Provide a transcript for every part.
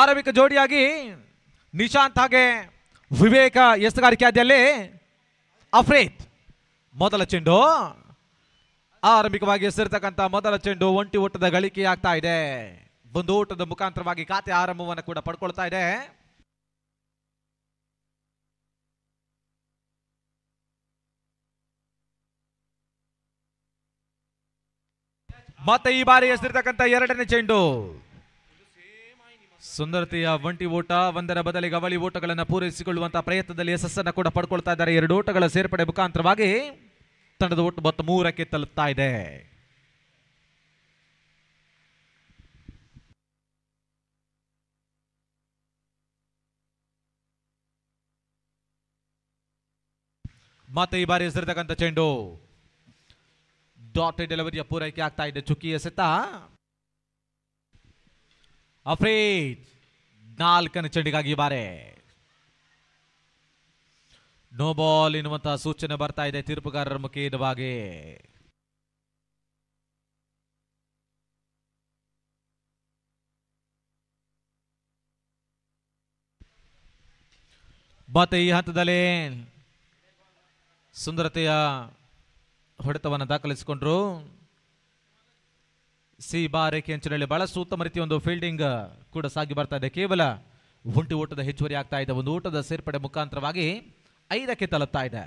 ಆರಂಭಿಕ ಜೋಡಿಯಾಗಿ ನಿಶಾಂತ್ ಹಾಗೆ ವಿವೇಕ ಎಸ್ತುಗಾರಿಕೆಯಾದಲ್ಲಿ ಅಫ್ರೀತ್ ಮೊದಲ ಚೆಂಡು ಆರಂಭಿಕವಾಗಿ ಹೆಸರಿರ್ತಕ್ಕಂಥ ಮೊದಲ ಚೆಂಡು ಒಂಟಿ ಊಟದ ಗಳಿಕೆ ಆಗ್ತಾ ಇದೆ ಒಂದು ಊಟದ ಮುಖಾಂತರವಾಗಿ ಖಾತೆ ಆರಂಭವನ್ನು ಕೂಡ ಪಡ್ಕೊಳ್ತಾ ಇದೆ ಮತ್ತೆ ಈ ಬಾರಿ ಹೆಸರಿರ್ತಕ್ಕಂಥ ಎರಡನೇ ಚೆಂಡು ಸುಂದರತೆಯ ಒಂಟಿ ಓಟ ಒಂದರ ಬದಲಿಗೆ ಅವಳಿ ಓಟಗಳನ್ನು ಪೂರೈಸಿಕೊಳ್ಳುವಂತಹ ಪ್ರಯತ್ನದಲ್ಲಿ ಯಶಸ್ಸನ್ನು ಕೂಡ ಪಡ್ಕೊಳ್ತಾ ಇದ್ದಾರೆ ಎರಡು ಓಟಗಳ ಸೇರ್ಪಡೆ ಮುಖಾಂತರವಾಗಿ ತಂಡದ ಓಟು ಮೊತ್ತ ಮೂರಕ್ಕೆ ತಲುಪ್ತಾ ಇದೆ ಮತ್ತೆ ಈ ಬಾರಿ ಹೆಸರಿರ್ತಕ್ಕಂಥ ಚೆಂಡು ಡಾಟ್ ಡೆಲಿವರಿಯ ಪೂರೈಕೆ ಆಗ್ತಾ ಇದೆ ಚುಕ್ಕಿ ಎಸೆತ ಅಫ್ರೀದ್ ನಾಲ್ಕನೇ ಚೆಂಡಿಗಾಗಿ ಬಾರೆ ನೋ ಬಾಲ್ ಎನ್ನುವಂತಹ ಸೂಚನೆ ಬರ್ತಾ ಇದೆ ತೀರ್ಪುಗಾರರ ಮುಖೇನವಾಗಿ ಮತ್ತೆ ಈ ಹಂತದಲ್ಲಿ ಸುಂದರತೆಯ ಹೊಡೆತವನ್ನು ದಾಖಲಿಸಿಕೊಂಡ್ರು ಸಿ ಬಾ ರೇಖೆ ಅಂಚಿನಲ್ಲಿ ಬಹಳಷ್ಟು ಉತ್ತಮ ರೀತಿಯ ಒಂದು ಫೀಲ್ಡಿಂಗ್ ಕೂಡ ಸಾಗಿ ಬರ್ತಾ ಇದೆ ಕೇವಲ ಒಂಟಿ ಓಟದ ಹೆಚ್ಚುವರಿ ಆಗ್ತಾ ಇದೆ ಒಂದು ಓಟದ ಸೇರ್ಪಡೆ ಮುಖಾಂತರವಾಗಿ ಐದಕ್ಕೆ ತಲುಪ್ತಾ ಇದೆ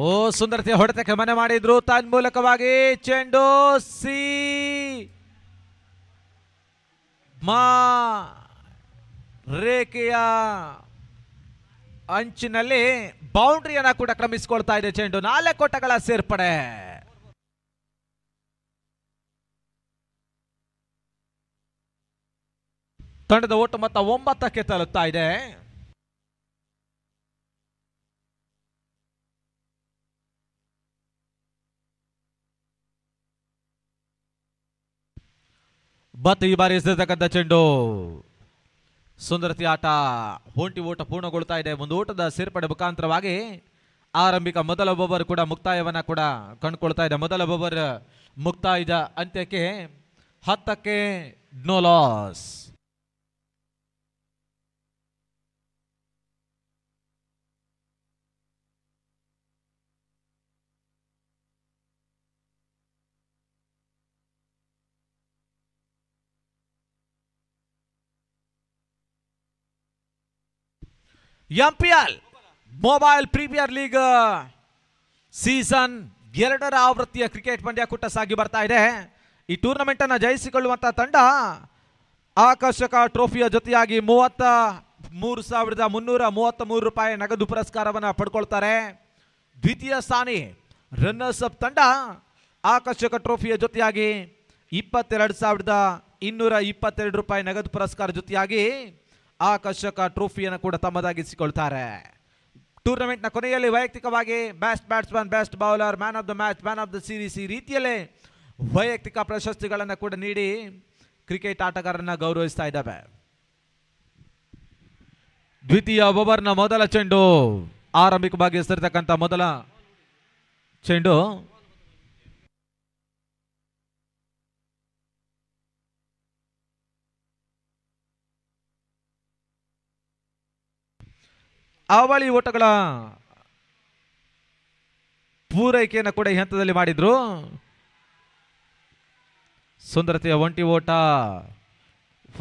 ಓ ಸುಂದರತೆ ಹೊಡೆತಕ್ಕೆ ಮನೆ ಮಾಡಿದ್ರು ತನ್ಮೂಲಕವಾಗಿ ಚೆಂಡು ಸಿ ಮಾ ರೇಖೆಯ ಅಂಚಿನಲ್ಲಿ ಬೌಂಡ್ರಿಯನ್ನ ಕೂಡ ಕ್ರಮಿಸಿಕೊಳ್ತಾ ಇದೆ ಚೆಂಡು ನಾಲ್ಕು ಓಟಗಳ ಸೇರ್ಪಡೆ ತಂಡದ ಓಟ ಮೊತ್ತ ಒಂಬತ್ತಕ್ಕೆ ತಲುತ್ತಾ ಇದೆ ಬತ್ ಈ ಬಾರಿ ಎಸೆದಿರ್ತಕ್ಕಂಥ ಚೆಂಡು ಸುಂದರತಿ ಆಟ ಹೊಂಟಿ ಓಟ ಪೂರ್ಣಗೊಳ್ತಾ ಇದೆ ಒಂದು ಓಟದ ಸೇರ್ಪಡೆ ಮುಖಾಂತರವಾಗಿ ಆರಂಭಿಕ ಮೊದಲ ಓವರ್ ಕೂಡ ಮುಕ್ತಾಯವನ್ನು ಕೂಡ ಕಂಡುಕೊಳ್ತಾ ಇದೆ ಮೊದಲ ಓವರ್ ಮುಕ್ತಾಯದ ಅಂತ್ಯಕ್ಕೆ ಹತ್ತಕ್ಕೆ no loss M mobile premier league season ಎರಡರ ಆವೃತ್ತಿಯ ಕ್ರಿಕೆಟ್ ಕೂಟ ಸಾಗಿ ಬರ್ತಾ ಇದೆ ಈ ಟೂರ್ನಮೆಂಟ್ ಅನ್ನು ಜಯಿಸಿಕೊಳ್ಳುವಂತಹ ತಂಡ ಆಕರ್ಷಕ ಟ್ರೋಫಿಯ ಜೊತೆಯಾಗಿ ಮೂವತ್ತ ಮೂರು ಸಾವಿರದ ಮುನ್ನೂರ ಮೂವತ್ತ ಮೂರು ರೂಪಾಯಿ ನಗದು ಪುರಸ್ಕಾರವನ್ನು ಪಡ್ಕೊಳ್ತಾರೆ ದ್ವಿತೀಯ ಸ್ಥಾನಿ ರನ್ನರ್ಸ್ ಅಪ್ ತಂಡ ಆಕರ್ಷಕ ಟ್ರೋಫಿಯ ಜೊತೆಯಾಗಿ ಇಪ್ಪತ್ತೆರಡು ಸಾವಿರದ ಇನ್ನೂರ ಇಪ್ಪತ್ತೆರಡು ರೂಪಾಯಿ ನಗದು ಪುರಸ್ಕಾರ ಜೊತೆಯಾಗಿ ಆಕರ್ಷಕ ಟ್ರೋಫಿಯನ್ನು ಕೂಡ ತಮ್ಮದಾಗಿಸಿಕೊಳ್ತಾರೆ ಟೂರ್ನಮೆಂಟ್ನ ಕೊನೆಯಲ್ಲಿ ವೈಯಕ್ತಿಕವಾಗಿ best batsman best bowler man of the match man of the series ಈ ರೀತಿಯಲ್ಲೇ ವೈಯಕ್ತಿಕ ಪ್ರಶಸ್ತಿಗಳನ್ನು ಕೂಡ ನೀಡಿ ಕ್ರಿಕೆಟ್ ಆಟಗಾರರನ್ನು ಗೌರವಿಸ್ತಾ ಇದ್ದಾವೆ ದ್ವಿತೀಯ ಓವರ್ನ ಮೊದಲ ಚೆಂಡು ಆರಂಭಿಕವಾಗಿ ಎಸರಿತಕ್ಕಂಥ ಮೊದಲ ಚೆಂಡು ಅವಳಿ ಓಟಗಳ ಪೂರೈಕೆಯನ್ನು ಕೂಡ ಈ ಹಂತದಲ್ಲಿ ಮಾಡಿದ್ರು ಸುಂದರತೆಯ ಒಂಟಿ ಓಟ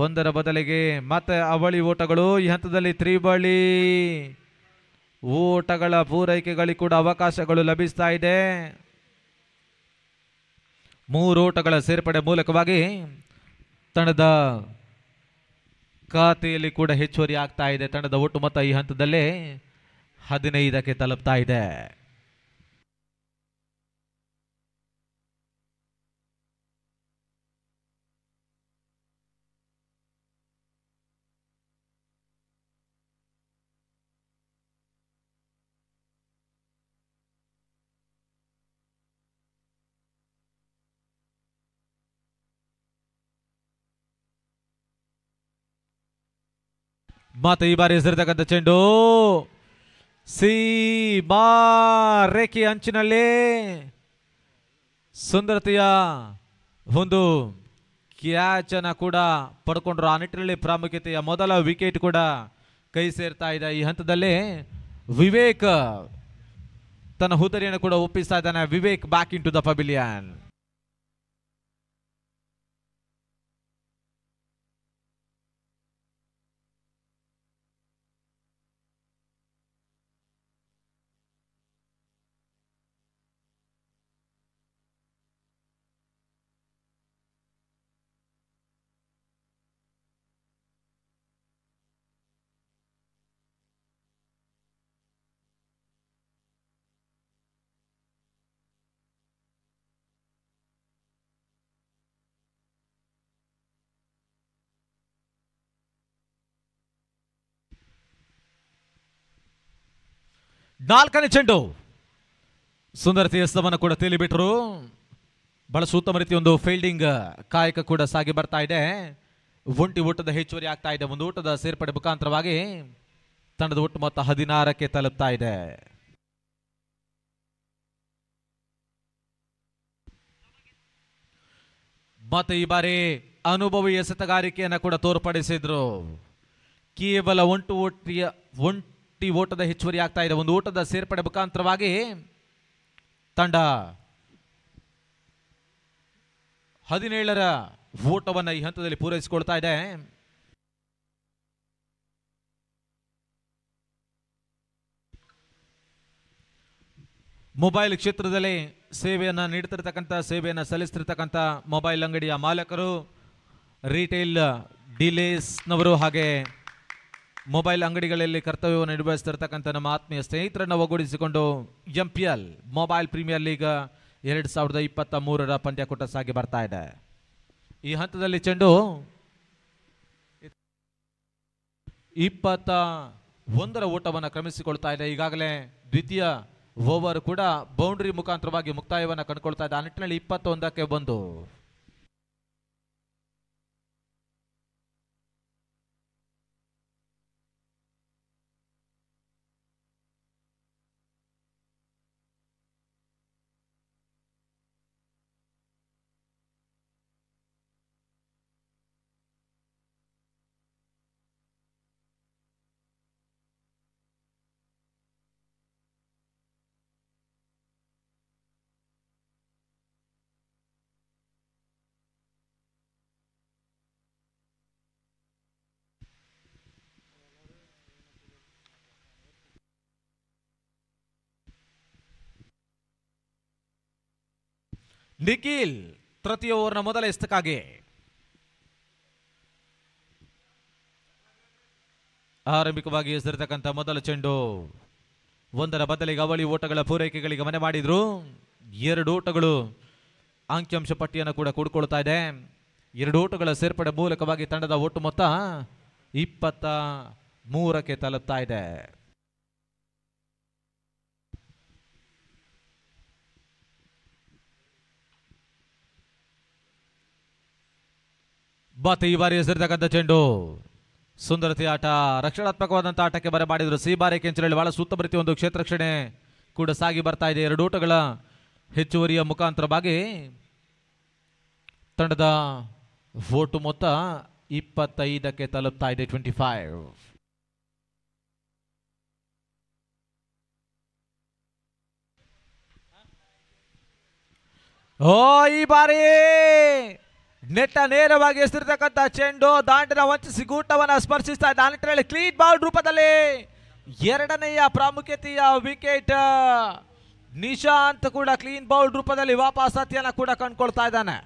ಒಂದರ ಬದಲಿಗೆ ಮತ್ತೆ ಅವಳಿ ಓಟಗಳು ಈ ಹಂತದಲ್ಲಿ ತ್ರಿಬಳಿ ಓಟಗಳ ಪೂರೈಕೆಗಳಿಗೆ ಕೂಡ ಅವಕಾಶಗಳು ಲಭಿಸ್ತಾ ಇದೆ ಮೂರು ಓಟಗಳ ಸೇರ್ಪಡೆ ಮೂಲಕವಾಗಿ ತಂಡದ ಖಾತೆಯಲ್ಲಿ ಕೂಡ ಹೆಚ್ಚುವರಿ ಆಗ್ತಾ ಇದೆ ತಂಡದ ಒಟ್ಟು ಮೊತ್ತ ಈ ಹಂತದಲ್ಲೇ ಹದಿನೈದಕ್ಕೆ ತಲುಪ್ತಾ ಇದೆ ಮತ್ತೆ ಈ ಬಾರಿ ಹೆಸರಿರ್ತಕ್ಕಂಥ ಚೆಂಡು ಸಿ ಬಾ ರೇಖೆ ಅಂಚಿನಲ್ಲಿ ಸುಂದರತೆಯ ಒಂದು ಕ್ಯಾಚ್ ಅನ್ನ ಕೂಡ ಪಡ್ಕೊಂಡ್ರು ಆ ನಿಟ್ಟಿನಲ್ಲಿ ಪ್ರಾಮುಖ್ಯತೆಯ ಮೊದಲ ವಿಕೆಟ್ ಕೂಡ ಕೈ ಸೇರ್ತಾ ಇದೆ ಈ ಹಂತದಲ್ಲಿ ವಿವೇಕ್ ತನ್ನ ಹುದರಿಯನ್ನು ಕೂಡ ಒಪ್ಪಿಸ್ತಾ ಇದ್ದಾನೆ Vivek back into the pavilion ನಾಲ್ಕನೇ ಚೆಂಡು ಸುಂದರ ಕೂಡ ತೇಲಿಬಿಟ್ರು ಬಹಳ ಉತ್ತಮ ರೀತಿ ಒಂದು ಫೀಲ್ಡಿಂಗ್ ಕಾಯಕ ಕೂಡ ಸಾಗಿ ಬರ್ತಾ ಇದೆ ಒಂಟಿ ಊಟದ ಹೆಚ್ಚುವರಿ ಆಗ್ತಾ ಇದೆ ಒಂದು ಊಟದ ಸೇರ್ಪಡೆ ಮುಖಾಂತರವಾಗಿ ತಂಡದ ಒಟ್ಟು ಮೊತ್ತ ಹದಿನಾರಕ್ಕೆ ತಲುಪ್ತಾ ಇದೆ ಮತ್ತೆ ಈ ಬಾರಿ ಅನುಭವಿ ಎಸೆತಗಾರಿಕೆಯನ್ನು ಕೂಡ ತೋರ್ಪಡಿಸಿದ್ರು ಕೇವಲ ಒಂಟು ಒಟ್ಟಿಯ ಒಂಟು ಟಿ ಓಟದ ಹೆಚ್ಚುವರಿ ಆಗ್ತಾ ಇದೆ ಒಂದು ಓಟದ ಸೇರ್ಪಡೆ ಮುಖಾಂತರವಾಗಿ ತಂಡ ಹದಿನೇಳರ ಓಟವನ್ನು ಈ ಹಂತದಲ್ಲಿ ಪೂರೈಸಿಕೊಳ್ತಾ ಇದೆ ಮೊಬೈಲ್ ಕ್ಷೇತ್ರದಲ್ಲಿ ಸೇವೆಯನ್ನು ನೀಡ್ತಿರ್ತಕ್ಕಂಥ ಸೇವೆಯನ್ನು ಸಲ್ಲಿಸ್ತಿರ್ತಕ್ಕಂಥ ಮೊಬೈಲ್ ಅಂಗಡಿಯ ಮಾಲಕರು ರಿಟೇಲ್ ಡೀಲೇಸ್ನವರು ಹಾಗೆ ಮೊಬೈಲ್ ಅಂಗಡಿಗಳಲ್ಲಿ ಕರ್ತವ್ಯವನ್ನು ನಿರ್ವಹಿಸ್ತಿರ್ತಕ್ಕಂಥ ನಮ್ಮ ಆತ್ಮೀಯ ಸ್ನೇಹಿತರನ್ನು ಒಗ್ಗೂಡಿಸಿಕೊಂಡು M P L mobile premier league ಎರಡು ಸಾವಿರದ ಇಪ್ಪತ್ತ ಮೂರರ ಪಂದ್ಯ ಸಾಗಿ ಬರ್ತಾ ಇದೆ ಈ ಹಂತದಲ್ಲಿ ಚೆಂಡು ಇಪ್ಪತ್ತ ಒಂದರ ಓಟವನ್ನು ಕ್ರಮಿಸಿಕೊಳ್ತಾ ಇದೆ ಈಗಾಗಲೇ ದ್ವಿತೀಯ ಓವರ್ ಕೂಡ ಬೌಂಡ್ರಿ ಮುಖಾಂತರವಾಗಿ ಮುಕ್ತಾಯವನ್ನು ಕಂಡುಕೊಳ್ತಾ ಇದೆ ಆ ನಿಟ್ಟಿನಲ್ಲಿ ಇಪ್ಪತ್ತೊಂದಕ್ಕೆ ಬಂದು ನಿಖಿಲ್ ತೃತೀಯ ಓವರ್ನ ಮೊದಲ ಎಸ್ತಕ್ಕಾಗಿ ಆರಂಭಿಕವಾಗಿ ಹೆಸರಿರ್ತಕ್ಕಂಥ ಮೊದಲ ಚೆಂಡು ಒಂದರ ಬದಲಿಗೆ ಅವಳಿ ಓಟಗಳ ಪೂರೈಕೆಗಳಿಗೆ ಮನೆ ಮಾಡಿದ್ರು ಎರಡು ಓಟಗಳು ಅಂಕಿಅಂಶ ಪಟ್ಟಿಯನ್ನು ಕೂಡ ಕೂಡಿಕೊಳ್ತಾ ಇದೆ ಎರಡು ಓಟಗಳ ಸೇರ್ಪಡೆ ಮೂಲಕವಾಗಿ ತಂಡದ ಒಟ್ಟು ಮೊತ್ತ ಇಪ್ಪತ್ತ ಮೂರಕ್ಕೆ ತಲುಪ್ತಾ ಇದೆ ಬತ್ ಈ ಬಾರಿ ಹೆಸರಿತಕ್ಕಂಥ ಚೆಂಡು ಸುಂದರತೆ ಆಟ ರಕ್ಷಣಾತ್ಮಕವಾದಂತಹ ಆಟಕ್ಕೆ ಬರೆ ಮಾಡಿದ್ರು ಸಿ ಬಾರಿ ಕೆಂಚರಲ್ಲಿ ಬಹಳ ಸೂಕ್ತ ಪ್ರತಿ ಒಂದು ಕ್ಷೇತ್ರ ರಕ್ಷಣೆ ಕೂಡ ಸಾಗಿ ಬರ್ತಾ ಇದೆ ಎರಡು ಊಟಗಳ ಹೆಚ್ಚುವರಿಯ ಮುಖಾಂತರವಾಗಿ ತಂಡದ ಓಟು ಮೊತ್ತ ಇಪ್ಪತ್ತೈದಕ್ಕೆ ತಲುಪ್ತಾ ಇದೆ ಟ್ವೆಂಟಿ ಫೈವ್ ಓ ಈ ಬಾರಿ ನೆಟ್ಟ ನೇರವಾಗಿ ಎಸ್ತಿರ್ತಕ್ಕಂಥ ಚೆಂಡು ದಾಂಡಿನ ವಂಚಿಸಿ ಗೂಟವನ್ನು ಸ್ಪರ್ಶಿಸ್ತಾ ಇದೆ ಕ್ಲೀನ್ ಬೌಲ್ ರೂಪದಲ್ಲಿ ಎರಡನೆಯ ಪ್ರಾಮುಖ್ಯತೆಯ ವಿಕೆಟ್ ನಿಶಾಂತ್ ಕೂಡ ಕ್ಲೀನ್ ಬೌಲ್ ರೂಪದಲ್ಲಿ ಸತ್ಯನ ಕೂಡ ಕಂಡುಕೊಳ್ತಾ ಇದ್ದಾನೆ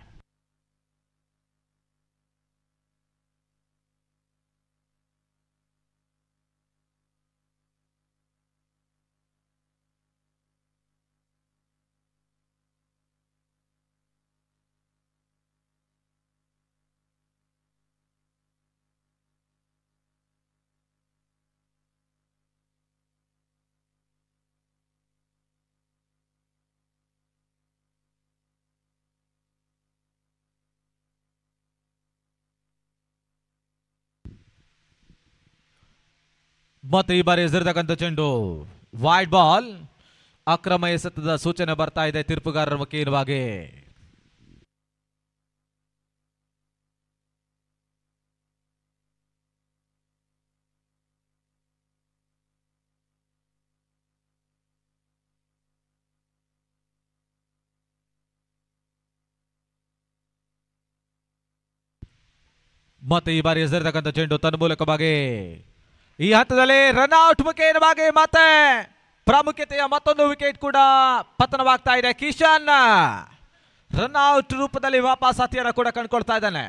ಮತ್ತೆ ಈ ಬಾರಿ ಜರ್ದಕಂತ ಚಂಡೋ ವೈಟ್ ಬಾಲ್ ಅಕ್ರಮಯ ಸತದ ಸೂಚನೆ ಬರ್ತಿದೆ ತಿರುಪುಗಾರರ ಮುಖ್ಯವಾಗಿ ಈ ಹಂತದಲ್ಲಿ ರನ್ಔಟ್ ಔಟ್ ಮುಖೇನವಾಗಿ ಮತ್ತೆ ಪ್ರಾಮುಖ್ಯತೆಯ ಮತ್ತೊಂದು ವಿಕೆಟ್ ಕೂಡ ಪತನವಾಗ್ತಾ ಇದೆ ಕಿಶನ್ ರನ್ ಔಟ್ ರೂಪದಲ್ಲಿ ವಾಪಸ್ ಹತ್ತಿರ ಕೂಡ ಕಂಡುಕೊಳ್ತಾ ಇದ್ದಾನೆ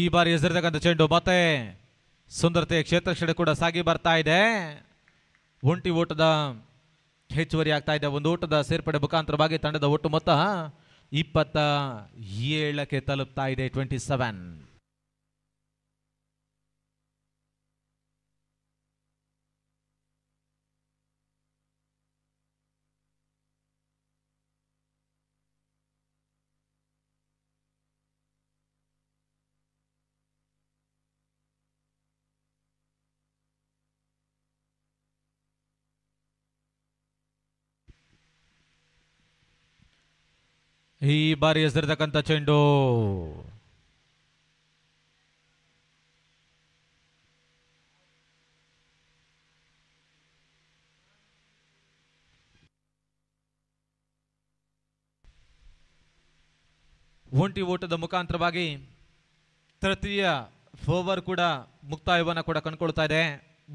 ಈ ಬಾರಿ ಹೆಸರಿರ್ತಕ್ಕಂಥ ಚೆಂಡು ಮತ್ತೆ ಸುಂದರತೆಯ ಕ್ಷೇತ್ರ ಕೂಡ ಸಾಗಿ ಬರ್ತಾ ಇದೆ ಒಂಟಿ ಓಟದ ಹೆಚ್ಚುವರಿ ಆಗ್ತಾ ಇದೆ ಒಂದು ಓಟದ ಸೇರ್ಪಡೆ ಮುಖಾಂತರವಾಗಿ ತಂಡದ ಒಟ್ಟು ಮೊತ್ತ ಇಪ್ಪತ್ತ ಏಳಕ್ಕೆ ತಲುಪ್ತಾ ಇದೆ ಟ್ವೆಂಟಿ ಸೆವೆನ್ ಈ ಬಾರಿ ಹೆಸರಿರ್ತಕ್ಕಂಥ ಚೆಂಡು ಒಂಟಿ ಓಟದ ಮುಖಾಂತರವಾಗಿ ತೃತೀಯ ಓವರ್ ಕೂಡ ಮುಕ್ತಾಯವನ್ನು ಕೂಡ ಕಂಡುಕೊಳ್ತಾ ಇದೆ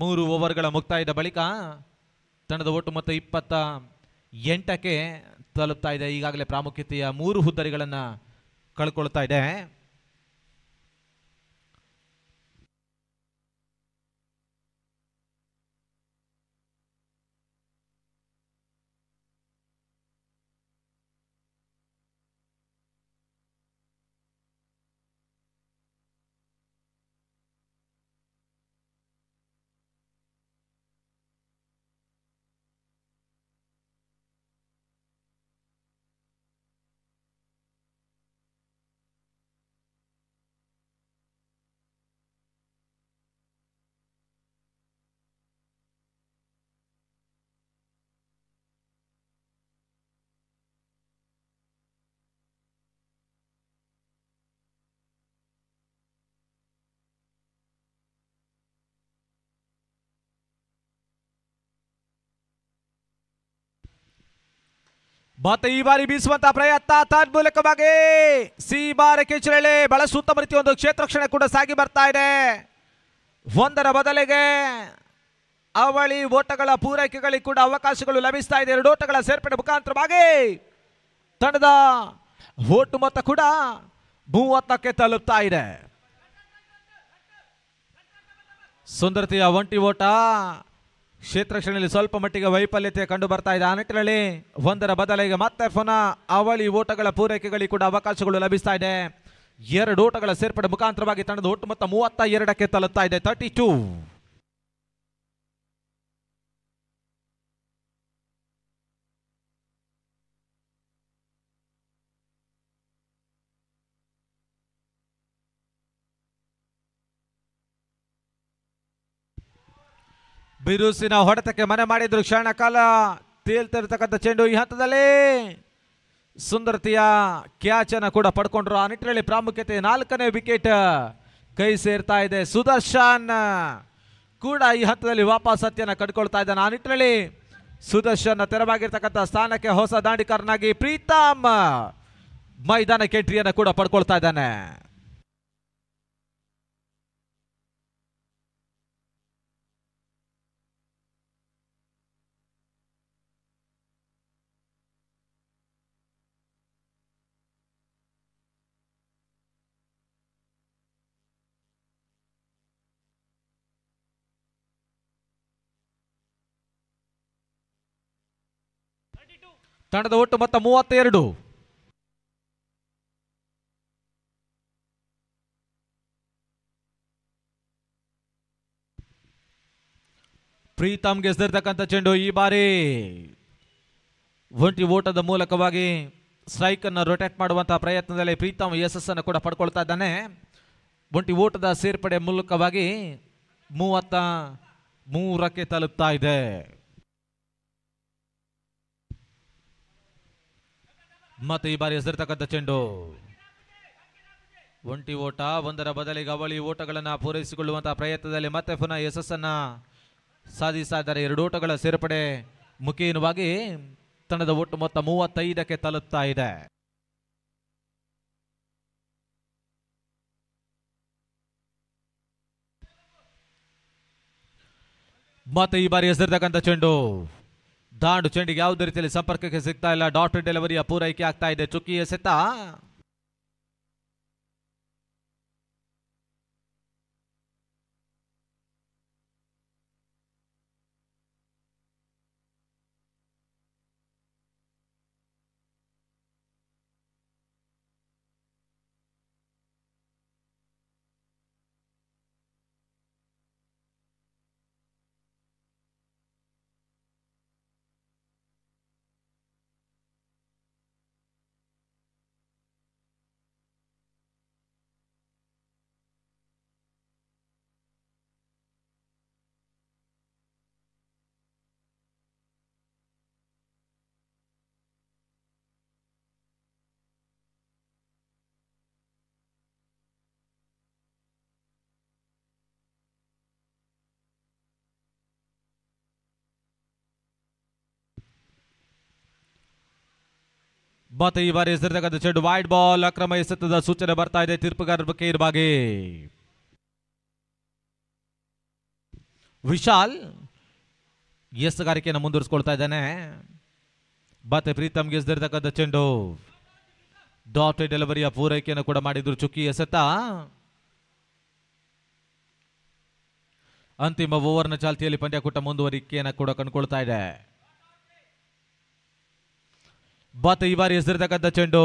ಮೂರು ಓವರ್ಗಳ ಮುಕ್ತಾಯದ ಬಳಿಕ ತಂಡದ ಓಟು ಮೊತ್ತ ಇಪ್ಪತ್ತ ಎಂಟಕ್ಕೆ ತಲುಪ್ತಾ ಇದೆ ಈಗಾಗಲೇ ಪ್ರಾಮುಖ್ಯತೆಯ ಮೂರು ಹುದ್ದರಿಗಳನ್ನು ಕಳ್ಕೊಳ್ತಾ ಇದೆ ಬತ್ತ ಈ ಬಾರಿ ಬೀಸುವಂತಹ ಪ್ರಯತ್ನ ತನ್ ಮೂಲಕವಾಗಿ ಸಿ ಬಾರ ಕಿಚರಳೆ ಬಹಳ ಸೂತ್ತ ಒಂದು ಕ್ಷೇತ್ರ ಕ್ಷೇತ್ರಕ್ಷಣೆ ಕೂಡ ಸಾಗಿ ಬರ್ತಾ ಇದೆ ಒಂದರ ಬದಲಿಗೆ ಅವಳಿ ಓಟಗಳ ಪೂರೈಕೆಗಳಿಗೆ ಕೂಡ ಅವಕಾಶಗಳು ಲಭಿಸ್ತಾ ಇದೆ ಎರಡು ಓಟಗಳ ಸೇರ್ಪಡೆ ಮುಖಾಂತರವಾಗಿ ತಂಡದ ಓಟು ಮೊತ್ತ ಕೂಡ ಮೂವತ್ತಕ್ಕೆ ತಲುಪ್ತಾ ಇದೆ ಸುಂದರತೆಯ ಒಂಟಿ ಓಟ ಕ್ಷೇತ್ರ ಸ್ವಲ್ಪ ಮಟ್ಟಿಗೆ ವೈಫಲ್ಯತೆ ಕಂಡು ಬರ್ತಾ ಇದೆ ಆ ನಿಟ್ಟಿನಲ್ಲಿ ಒಂದರ ಬದಲಿಗೆ ಮತ್ತೆ ಫೋನ ಅವಳಿ ಓಟಗಳ ಪೂರೈಕೆಗಳಿಗೆ ಕೂಡ ಅವಕಾಶಗಳು ಲಭಿಸ್ತಾ ಇದೆ ಎರಡು ಓಟಗಳ ಸೇರ್ಪಡೆ ಮುಖಾಂತರವಾಗಿ ತಂಡದ ಒಟ್ಟು ಮೊತ್ತ ಮೂವತ್ತ ಎರಡಕ್ಕೆ ತಲುತ್ತಾ ಇದೆ ತರ್ಟಿ ಟೂ ಬಿರುಸಿನ ಹೊಡೆತಕ್ಕೆ ಮನೆ ಮಾಡಿದ್ರು ಕ್ಷಣ ಕಾಲ ತೇಲ್ತಿರ್ತಕ್ಕಂಥ ಚೆಂಡು ಈ ಹಂತದಲ್ಲಿ ಸುಂದರತೆಯ ಕ್ಯಾಚನ್ನು ಕೂಡ ಪಡ್ಕೊಂಡ್ರು ಆ ನಿಟ್ಟಿನಲ್ಲಿ ಪ್ರಾಮುಖ್ಯತೆ ನಾಲ್ಕನೇ ವಿಕೆಟ್ ಕೈ ಸೇರ್ತಾ ಇದೆ ಸುದರ್ಶನ್ ಕೂಡ ಈ ಹಂತದಲ್ಲಿ ವಾಪಸ್ ಸತ್ಯನ ಕಟ್ಕೊಳ್ತಾ ಇದ್ದಾನೆ ಆ ನಿಟ್ಟಿನಲ್ಲಿ ಸುದರ್ಶನ್ ತೆರವಾಗಿರ್ತಕ್ಕಂಥ ಸ್ಥಾನಕ್ಕೆ ಹೊಸ ದಾಂಡಿಕಾರನಾಗಿ ಪ್ರೀತಮ್ ಮೈದಾನಕ್ಕೆ ಎಂಟ್ರಿಯನ್ನು ಕೂಡ ಪಡ್ಕೊಳ್ತಾ ಇದ್ದಾನೆ ತಂಡದ ಒಟ್ಟು ಮೊತ್ತ ಮೂವತ್ತೆರಡು ಪ್ರೀತಮ್ ಗೆದ್ದಿರ್ತಕ್ಕಂಥ ಚೆಂಡು ಈ ಬಾರಿ ಒಂಟಿ ಓಟದ ಮೂಲಕವಾಗಿ ಸ್ಟ್ರೈಕ್ ಅನ್ನು ರೊಟೇಟ್ ಮಾಡುವಂತಹ ಪ್ರಯತ್ನದಲ್ಲಿ ಪ್ರೀತಮ್ ಯಶಸ್ಸನ್ನು ಕೂಡ ಪಡ್ಕೊಳ್ತಾ ಇದ್ದಾನೆ ಒಂಟಿ ಓಟದ ಸೇರ್ಪಡೆ ಮೂಲಕವಾಗಿ ಮೂವತ್ತ ಮೂರಕ್ಕೆ ತಲುಪ್ತಾ ಇದೆ ಮತ್ತೆ ಈ ಬಾರಿ ಹೆಸರಿರ್ತಕ್ಕಂಥ ಚೆಂಡು ಒಂಟಿ ಓಟ ಒಂದರ ಬದಲಿಗೆ ಅವಳಿ ಓಟಗಳನ್ನು ಪೂರೈಸಿಕೊಳ್ಳುವಂತಹ ಪ್ರಯತ್ನದಲ್ಲಿ ಮತ್ತೆ ಪುನಃ ಯಶಸ್ಸನ್ನು ಸಾಧಿಸ್ತಾ ಎರಡು ಓಟಗಳ ಸೇರ್ಪಡೆ ಮುಖೇನವಾಗಿ ತನದ ಒಟ್ಟು ಮೊತ್ತ ಮೂವತ್ತೈದಕ್ಕೆ ತಲುಪ್ತಾ ಇದೆ ಮತ್ತೆ ಈ ಬಾರಿ ಹೆಸರಿರ್ತಕ್ಕಂಥ ಚೆಂಡು ದಾಂಡು ಚೆಂಡಿಗೆ ಯಾವುದೇ ರೀತಿಯಲ್ಲಿ ಸಂಪರ್ಕಕ್ಕೆ ಸಿಗ್ತಾ ಇಲ್ಲ ಡಾಟ್ ಡೆಲಿವರಿಯ ಪೂರೈಕೆ ಆಗ್ತಾ ಇದೆ ಚುಕ್ಕಿಯ ಸೆತ ಮತ್ತೆ ಈ ಬಾರಿ ಎಸೆರ್ತಕ್ಕಂಥ ಚೆಂಡು ವೈಡ್ ಬಾಲ್ ಅಕ್ರಮ ಎಸೆತದ ಸೂಚನೆ ಬರ್ತಾ ಇದೆ ತೀರ್ಪುಗಾರರ ಇರಬಾಗಿ ವಿಶಾಲ್ ಎಸಗಾರಿಕೆಯನ್ನು ಮುಂದುವರಿಸ್ಕೊಳ್ತಾ ಇದ್ದಾನೆ ಮತ್ತೆ ಪ್ರೀತಮ್ ಗೆಸ್ದಿರ್ತಕ್ಕಂಥ ಚೆಂಡು ಡಾಟ್ ಡೆಲಿವರಿಯ ಪೂರೈಕೆಯನ್ನು ಕೂಡ ಮಾಡಿದ್ರು ಚುಕ್ಕಿ ಎಸೆತ ಅಂತಿಮ ಓವರ್ನ ಚಾಲ್ತಿಯಲ್ಲಿ ಪಂದ್ಯಕೂಟ ಮುಂದುವರಿಕೆಯನ್ನು ಕೂಡ ಕಂಡುಕೊಳ್ತಾ ಇದೆ ಬತ್ ಈ ಬಾರಿ ಎಸರಿರ್ತಕ್ಕಂಥ ಚೆಂಡು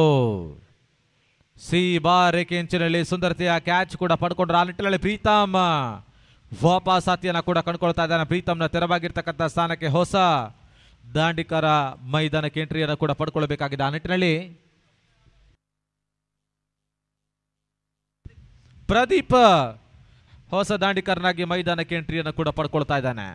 ಸಿ ಬಾರ್ ರೇಖೆಂಚಿನಲ್ಲಿ ಸುಂದರತೆಯ ಕ್ಯಾಚ್ ಕೂಡ ಪಡ್ಕೊಂಡ್ರೆ ಆ ನಿಟ್ಟಿನಲ್ಲಿ ಪ್ರೀತಮ್ ವಾಪಾಸಾತಿಯನ್ನು ಕೂಡ ಕಂಡುಕೊಳ್ತಾ ಇದ್ದಾನೆ ಪ್ರೀತಮ್ನ ತೆರವಾಗಿರ್ತಕ್ಕಂಥ ಸ್ಥಾನಕ್ಕೆ ಹೊಸ ದಾಂಡಿಕರ ಮೈದಾನಕ್ಕೆ ಎಂಟ್ರಿಯನ್ನು ಕೂಡ ಪಡ್ಕೊಳ್ಬೇಕಾಗಿದೆ ಆ ನಿಟ್ಟಿನಲ್ಲಿ ಪ್ರದೀಪ್ ಹೊಸ ದಾಂಡಿಕರನಾಗಿ ಮೈದಾನಕ್ಕೆ ಎಂಟ್ರಿಯನ್ನು ಕೂಡ ಪಡ್ಕೊಳ್ತಾ ಇದ್ದಾನೆ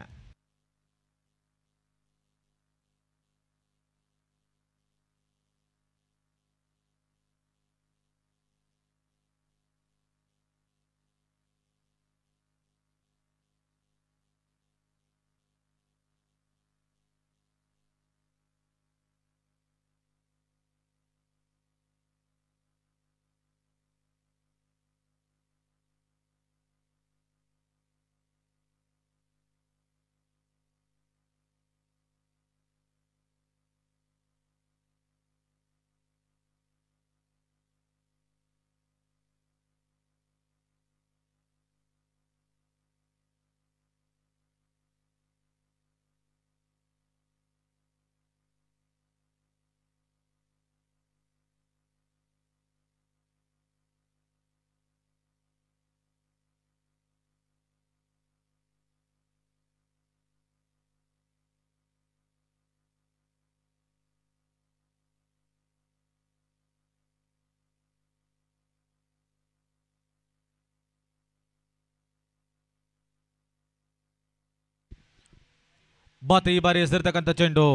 ಬತ್ ಈ ಬಾರಿ ಎಸೆದಿರ್ತಕ್ಕಂಥ ಚೆಂಡು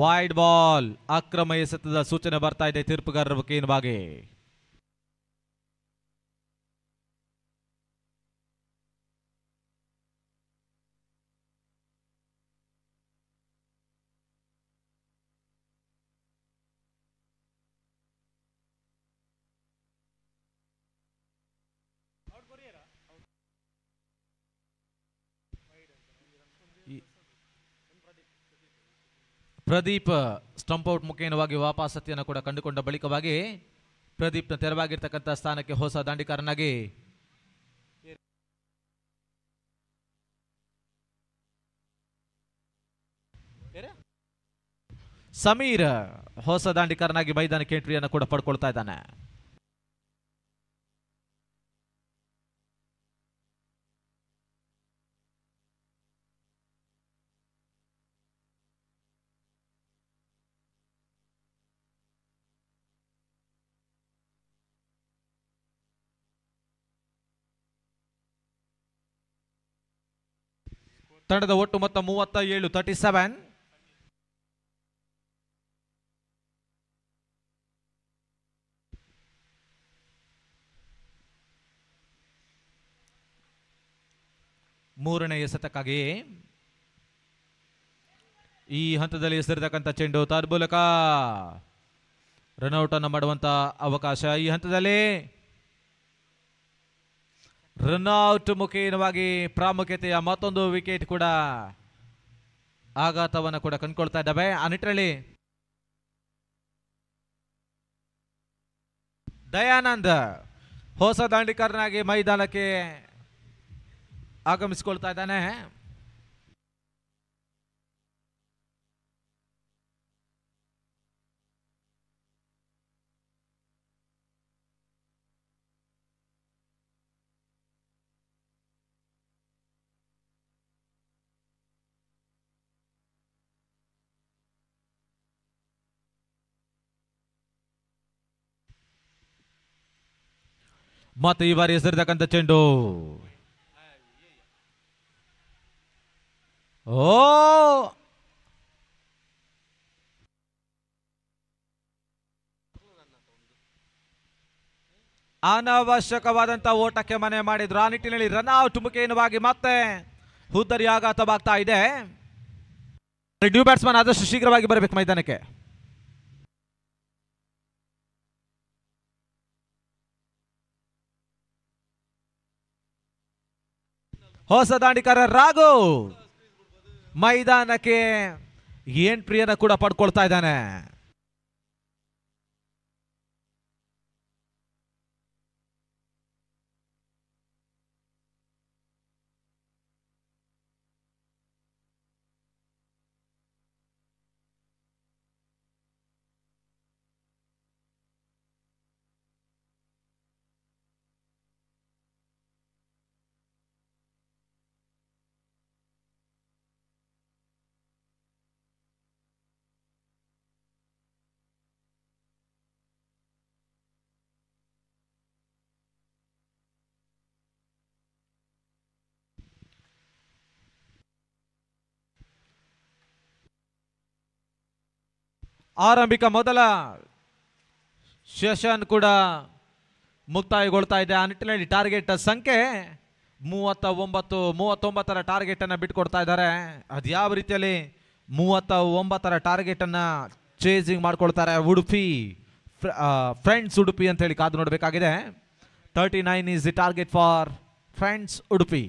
ವೈಡ್ ಬಾಲ್ ಅಕ್ರಮ ಎಸೆತದ ಸೂಚನೆ ಬರ್ತಾ ಇದೆ ತೀರ್ಪುಗಾರರ ಪ್ರದೀಪ್ ಸ್ಟಂಪ್ ಔಟ್ ಮುಖೇನವಾಗಿ ವಾಪಾಸತಿಯನ್ನು ಕೂಡ ಕಂಡುಕೊಂಡ ಬಳಿಕವಾಗಿ ಪ್ರದೀಪ್ನ ತೆರವಾಗಿರ್ತಕ್ಕಂಥ ಸ್ಥಾನಕ್ಕೆ ಹೊಸ ದಾಂಡಿಕಾರನಾಗಿ ಸಮೀರ್ ಹೊಸ ದಾಂಡಿಕಾರನಾಗಿ ಮೈದಾನಕ್ಕೆ ಎಂಟ್ರಿಯನ್ನು ಕೂಡ ಪಡ್ಕೊಳ್ತಾ ಇದ್ದಾನೆ ತಂಡದ ಒಟ್ಟು ಮೊತ್ತ ಮೂವತ್ತ ಏಳು ತರ್ಟಿ ಸೆವೆನ್ ಮೂರನೆಯ ಎಸೆತಕ್ಕಾಗಿ ಈ ಹಂತದಲ್ಲಿ ಎಸೆದಿರತಕ್ಕಂಥ ಚೆಂಡು ಮೂಲಕ ರನ್ಔಟನ್ನು ಮಾಡುವಂಥ ಅವಕಾಶ ಈ ಹಂತದಲ್ಲಿ ರನ್ಔಟ್ ಮುಖೇನವಾಗಿ ಪ್ರಾಮುಖ್ಯತೆಯ ಮತ್ತೊಂದು ವಿಕೆಟ್ ಕೂಡ ಆಘಾತವನ್ನು ಕೂಡ ಕಂಡುಕೊಳ್ತಾ ಇದ್ದಾವೆ ಆ ನಿಟ್ಟಿನಲ್ಲಿ ದಯಾನಂದ್ ಹೊಸ ದಾಂಡಿಕರನಾಗಿ ಮೈದಾನಕ್ಕೆ ಆಗಮಿಸಿಕೊಳ್ತಾ ಇದ್ದಾನೆ ಮತ್ತೆ ಈ ಬಾರಿ ಹೆಸರಿತಕ್ಕಂಥ ಚೆಂಡು ಓ ಅನವಶ್ಯಕವಾದಂತಹ ಓಟಕ್ಕೆ ಮನೆ ಮಾಡಿದ್ರು ಆ ನಿಟ್ಟಿನಲ್ಲಿ ರನ್ ಔಟ್ ಮುಖೇನವಾಗಿ ಮತ್ತೆ ಹುದ್ದರಿ ಆಘಾತವಾಗ್ತಾ ಇದೆ ಡ್ಯೂ ಬ್ಯಾಟ್ಸ್ಮನ್ ಆದಷ್ಟು ಶೀಘ್ರವಾಗಿ ಬರಬೇಕು ಮೈದಾನಕ್ಕೆ ಹೊಸ ದಾಂಡಿಕಾರ ರಾಘು ಮೈದಾನಕ್ಕೆ ಏನ್ ಪ್ರಿಯನ ಕೂಡ ಪಡ್ಕೊಳ್ತಾ ಇದ್ದಾನೆ ಆರಂಭಿಕ ಮೊದಲ ಸೆಷನ್ ಕೂಡ ಮುಕ್ತಾಯಗೊಳ್ತಾ ಇದೆ ಆ ನಿಟ್ಟಿನಲ್ಲಿ ಟಾರ್ಗೆಟ್ ಸಂಖ್ಯೆ ಮೂವತ್ತ ಒಂಬತ್ತು ಮೂವತ್ತೊಂಬತ್ತರ ಟಾರ್ಗೆಟನ್ನು ಬಿಟ್ಕೊಡ್ತಾ ಇದ್ದಾರೆ ಅದು ಯಾವ ರೀತಿಯಲ್ಲಿ ಮೂವತ್ತ ಒಂಬತ್ತರ ಟಾರ್ಗೆಟನ್ನು ಚೇಸಿಂಗ್ ಮಾಡ್ಕೊಳ್ತಾರೆ ಉಡುಪಿ ಫ್ರೆಂಡ್ಸ್ ಉಡುಪಿ ಅಂತ ಹೇಳಿ ಕಾದು ನೋಡಬೇಕಾಗಿದೆ thirty nine is the target for Friends Udupi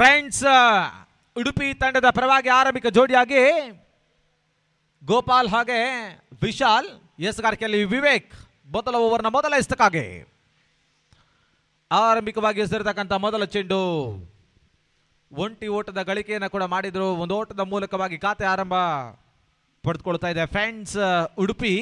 Friends Udupi ತಂಡದ ಪರವಾಗಿ ಆರಂಭಿಕ ಜೋಡಿಯಾಗಿ ಗೋಪಾಲ್ ಹಾಗೆ ವಿಶಾಲ್ ಎಸಗಾರಿಕೆಯಲ್ಲಿ ವಿವೇಕ್ ಮೊದಲ ಓವರ್ನ ಮೊದಲ ಎಸ್ತಕ್ಕಾಗಿ ಆರಂಭಿಕವಾಗಿ ಹೆಸರಿರ್ತಕ್ಕಂಥ ಮೊದಲ ಚೆಂಡು ಒಂಟಿ ಓಟದ ಗಳಿಕೆಯನ್ನು ಕೂಡ ಮಾಡಿದ್ರು ಒಂದು ಓಟದ ಮೂಲಕವಾಗಿ ಖಾತೆ ಆರಂಭ ಪಡೆದುಕೊಳ್ತಾ ಇದೆ ಫ್ರೆಂಡ್ಸ್ ಉಡುಪಿ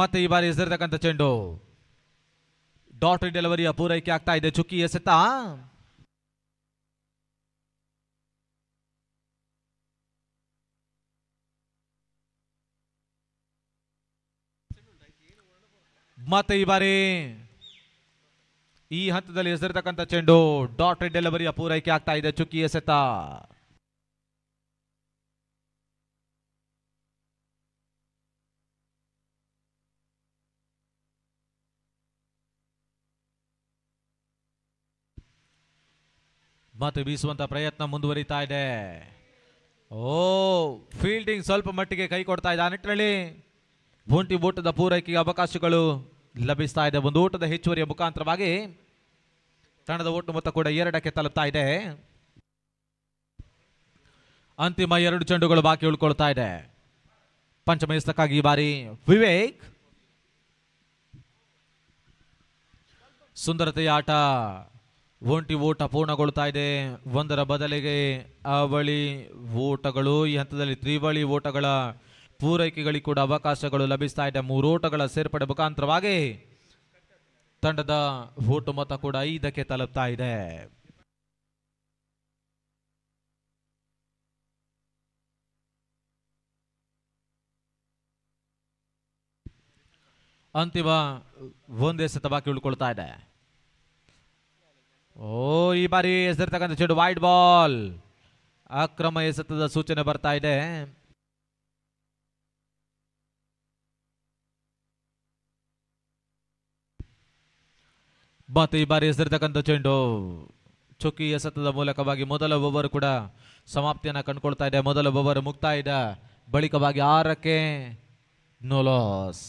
ಮತ್ತೆ ಈ ಬಾರಿ ಎಸೆದಿರ್ತಕ್ಕಂಥ ಚೆಂಡು ಡಾಟ್ ಡೆಲಿವರಿಯ ಪೂರೈಕೆ ಆಗ್ತಾ ಇದೆ ಚುಕ್ಕಿ ಎಸೆತ ಮತ್ತೆ ಈ ಬಾರಿ ಈ ಹಂತದಲ್ಲಿ ಹೆಸರಿತಕ್ಕಂಥ ಚೆಂಡು ಡಾಟ್ ಡೆಲಿವರಿಯ ಪೂರೈಕೆ ಆಗ್ತಾ ಇದೆ ಚುಕ್ಕಿ ಎಸೆತ ಮಾತು ಬೀಸುವಂತಹ ಪ್ರಯತ್ನ ಮುಂದುವರಿತಾ ಇದೆ ಓ ಫೀಲ್ಡಿಂಗ್ ಸ್ವಲ್ಪ ಮಟ್ಟಿಗೆ ಕೈ ಕೊಡ್ತಾ ಇದೆ ಆ ನಿಟ್ಟಿನಲ್ಲಿ ಬುಂಟಿ ಊಟದ ಪೂರೈಕೆಗೆ ಅವಕಾಶಗಳು ಲಭಿಸ್ತಾ ಇದೆ ಒಂದು ಊಟದ ಹೆಚ್ಚುವರಿಯ ಮುಖಾಂತರವಾಗಿ ತಣದ ಓಟು ಮೊತ್ತ ಕೂಡ ಎರಡಕ್ಕೆ ತಲುಪ್ತಾ ಇದೆ ಅಂತಿಮ ಎರಡು ಚೆಂಡುಗಳು ಬಾಕಿ ಉಳ್ಕೊಳ್ತಾ ಇದೆ ಪಂಚಮಯಸ್ತಕ್ಕಾಗಿ ಈ ಬಾರಿ ವಿವೇಕ್ ಸುಂದರತೆಯ ಆಟ ಒಂಟಿ ಓಟ ಪೂರ್ಣಗೊಳ್ತಾ ಇದೆ ಒಂದರ ಬದಲಿಗೆ ಅವಳಿ ಓಟಗಳು ಈ ಹಂತದಲ್ಲಿ ತ್ರಿವಳಿ ಓಟಗಳ ಪೂರೈಕೆಗಳಿಗೆ ಕೂಡ ಅವಕಾಶಗಳು ಲಭಿಸ್ತಾ ಇದೆ ಮೂರು ಓಟಗಳ ಸೇರ್ಪಡೆ ಮುಖಾಂತರವಾಗಿ ತಂಡದ ಓಟು ಮತ ಕೂಡ ಐದಕ್ಕೆ ತಲುಪ್ತಾ ಇದೆ ಅಂತಿಮ ಒಂದೇ ಸತ ಬಾಕಿ ಉಳ್ಕೊಳ್ತಾ ಇದೆ ಓ ಈ ಬಾರಿ ಎಸೆದಿರ್ತಕ್ಕಂಥ ಚೆಂಡು ವೈಟ್ ಬಾಲ್ ಅಕ್ರಮ ಎಸೆತದ ಸೂಚನೆ ಬರ್ತಾ ಇದೆ ಮತ್ತು ಈ ಬಾರಿ ಎಸೆದಿರ್ತಕ್ಕಂಥ ಚೆಂಡು ಚುಕ್ಕಿ ಎಸೆತದ ಮೂಲಕವಾಗಿ ಮೊದಲ ಓವರ್ ಕೂಡ ಸಮಾಪ್ತಿಯನ್ನು ಕಂಡುಕೊಳ್ತಾ ಇದೆ ಮೊದಲ ಓವರ್ ಇದೆ ಬಳಿಕವಾಗಿ ಆರಕ್ಕೆ ನೋಲಾಸ್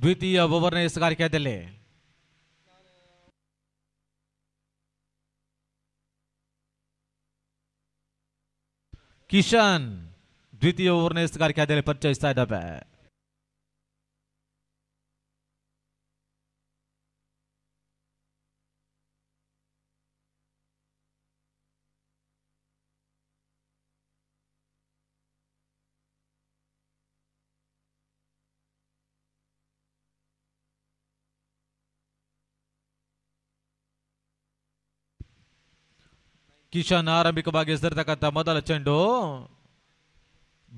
द्वितीय ओवर ने इस कार किशन द्वितीय ओवर ने इस कार पर्चय साइड अब है ಕಿಶನ್ ಆರಂಭಿಕವಾಗಿ ಎಸೆದಿರ್ತಕ್ಕಂಥ ಮೊದಲ ಚೆಂಡು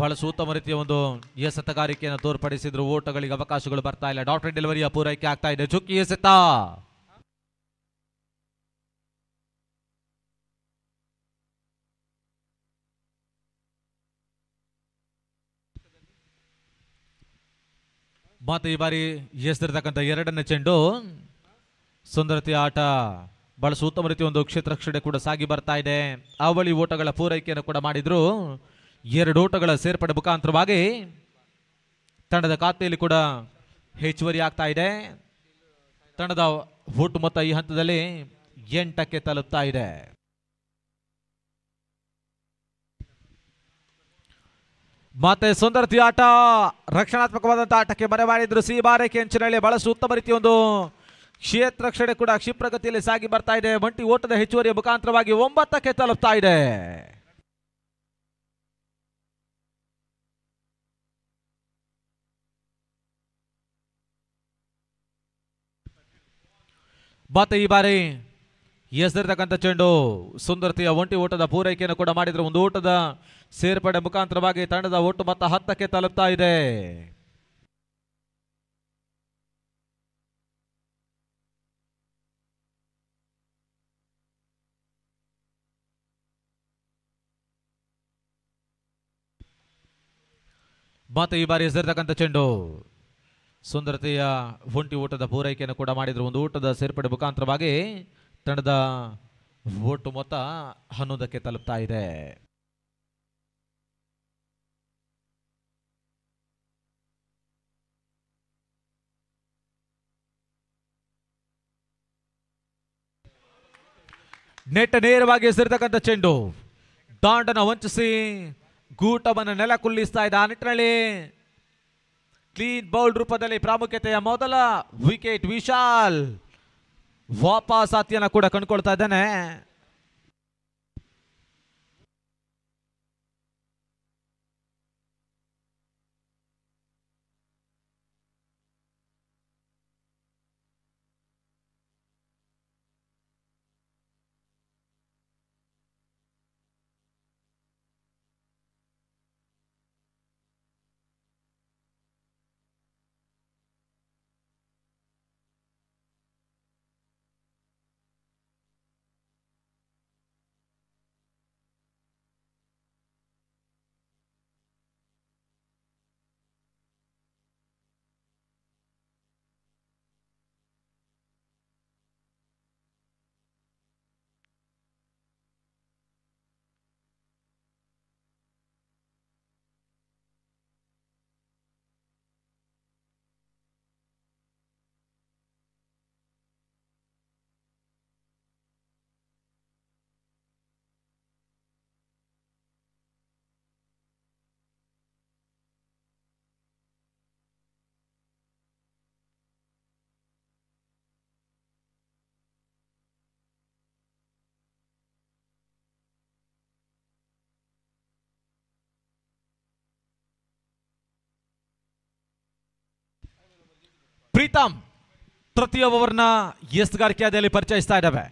ಬಹಳಷ್ಟು ಉತ್ತಮ ರೀತಿಯ ಒಂದು ಎಸೆತಗಾರಿಕೆಯನ್ನು ತೋರ್ಪಡಿಸಿದ್ರು ಓಟಗಳಿಗೆ ಅವಕಾಶಗಳು ಬರ್ತಾ ಇಲ್ಲ ಡಾಕ್ಟರ್ ಡೆಲಿವರಿಯ ಪೂರೈಕೆ ಆಗ್ತಾ ಇದೆ ಚುಕ್ಕಿ ಎಸೆತ ಮತ್ತೆ ಈ ಬಾರಿ ಎಸೆದಿರ್ತಕ್ಕಂಥ ಎರಡನೇ ಚೆಂಡು ಸುಂದರತೆಯ ಆಟ ಬಹಳ ಉತ್ತಮ ರೀತಿ ಒಂದು ಕ್ಷೇತ್ರ ಕ್ರೀಡೆ ಕೂಡ ಸಾಗಿ ಬರ್ತಾ ಇದೆ ಅವಳಿ ಓಟಗಳ ಪೂರೈಕೆಯನ್ನು ಕೂಡ ಮಾಡಿದ್ರು ಎರಡು ಓಟಗಳ ಸೇರ್ಪಡೆ ಮುಖಾಂತರವಾಗಿ ತಂಡದ ಖಾತೆಯಲ್ಲಿ ಕೂಡ ಹೆಚ್ಚುವರಿ ಆಗ್ತಾ ಇದೆ ತಂಡದ ಓಟು ಮೊತ್ತ ಈ ಹಂತದಲ್ಲಿ ಎಂಟಕ್ಕೆ ತಲುಪ್ತಾ ಇದೆ ಮತ್ತೆ ಸುಂದರತಿ ಆಟ ರಕ್ಷಣಾತ್ಮಕವಾದಂತಹ ಆಟಕ್ಕೆ ಮನೆ ಮಾಡಿದ್ರು ಸಿ ಬಾರಕಿ ಹೆಂಚಿನಲ್ಲಿ ಬಹಳಷ್ಟು ಉತ್ತಮ ರೀತಿಯ ಒಂದು ಕ್ಷೇತ್ರ ರಕ್ಷಣೆ ಕೂಡ ಕ್ಷಿಪ್ರಗತಿಯಲ್ಲಿ ಸಾಗಿ ಬರ್ತಾ ಇದೆ ಬಂಟಿ ಓಟದ ಹೆಚ್ಚುವರಿ ಮುಖಾಂತರವಾಗಿ ಒಂಬತ್ತಕ್ಕೆ ತಲುಪ್ತಾ ಇದೆ ಮತ್ತೆ ಈ ಬಾರಿ ಎಸರಿತಕ್ಕಂಥ ಚೆಂಡು ಸುಂದರತೆಯ ಒಂಟಿ ಓಟದ ಪೂರೈಕೆಯನ್ನು ಕೂಡ ಮಾಡಿದ್ರು ಒಂದು ಓಟದ ಸೇರ್ಪಡೆ ಮುಖಾಂತರವಾಗಿ ತಂಡದ ಓಟು ಮತ್ತ ಹತ್ತಕ್ಕೆ ತಲುಪ್ತಾ ಇದೆ ಮತ್ತೆ ಈ ಬಾರಿ ಹೆಸರಿರ್ತಕ್ಕಂಥ ಚೆಂಡು ಸುಂದರತೆಯ ಒಂಟಿ ಊಟದ ಪೂರೈಕೆಯನ್ನು ಕೂಡ ಮಾಡಿದರು ಒಂದು ಊಟದ ಸೇರ್ಪಡೆ ಮುಖಾಂತರವಾಗಿ ತಂಡದ ಓಟು ಮೊತ್ತ ಹನ್ನೊಂದಕ್ಕೆ ತಲುಪ್ತಾ ಇದೆ ನೆಟ್ಟ ನೇರವಾಗಿ ಹೆಸರಿರ್ತಕ್ಕಂಥ ಚೆಂಡು ದಾಂಡನ ವಂಚಿಸಿ ಗೂಟವನ್ನು ನೆಲ ಕುಲ್ಲಿಸ್ತಾ ಇದ್ದ ಆ ನಿಟ್ಟಿನಲ್ಲಿ ಕ್ಲೀನ್ ಬೌಲ್ಡ್ ರೂಪದಲ್ಲಿ ಪ್ರಾಮುಖ್ಯತೆಯ ಮೊದಲ ವಿಕೆಟ್ ವಿಶಾಲ್ ವಾಪಸ್ ಆತಿಯನ್ನು ಕೂಡ ಕಂಡುಕೊಳ್ತಾ ಇದ್ದಾನೆ ಪ್ರೀತಮ್ ತೃತೀಯ ಓವರ್ನ ಎಸ್ತುಗಾರಿಕೆ ಪರಿಚಯಿಸ್ತಾ ಇದ್ದಾವೆ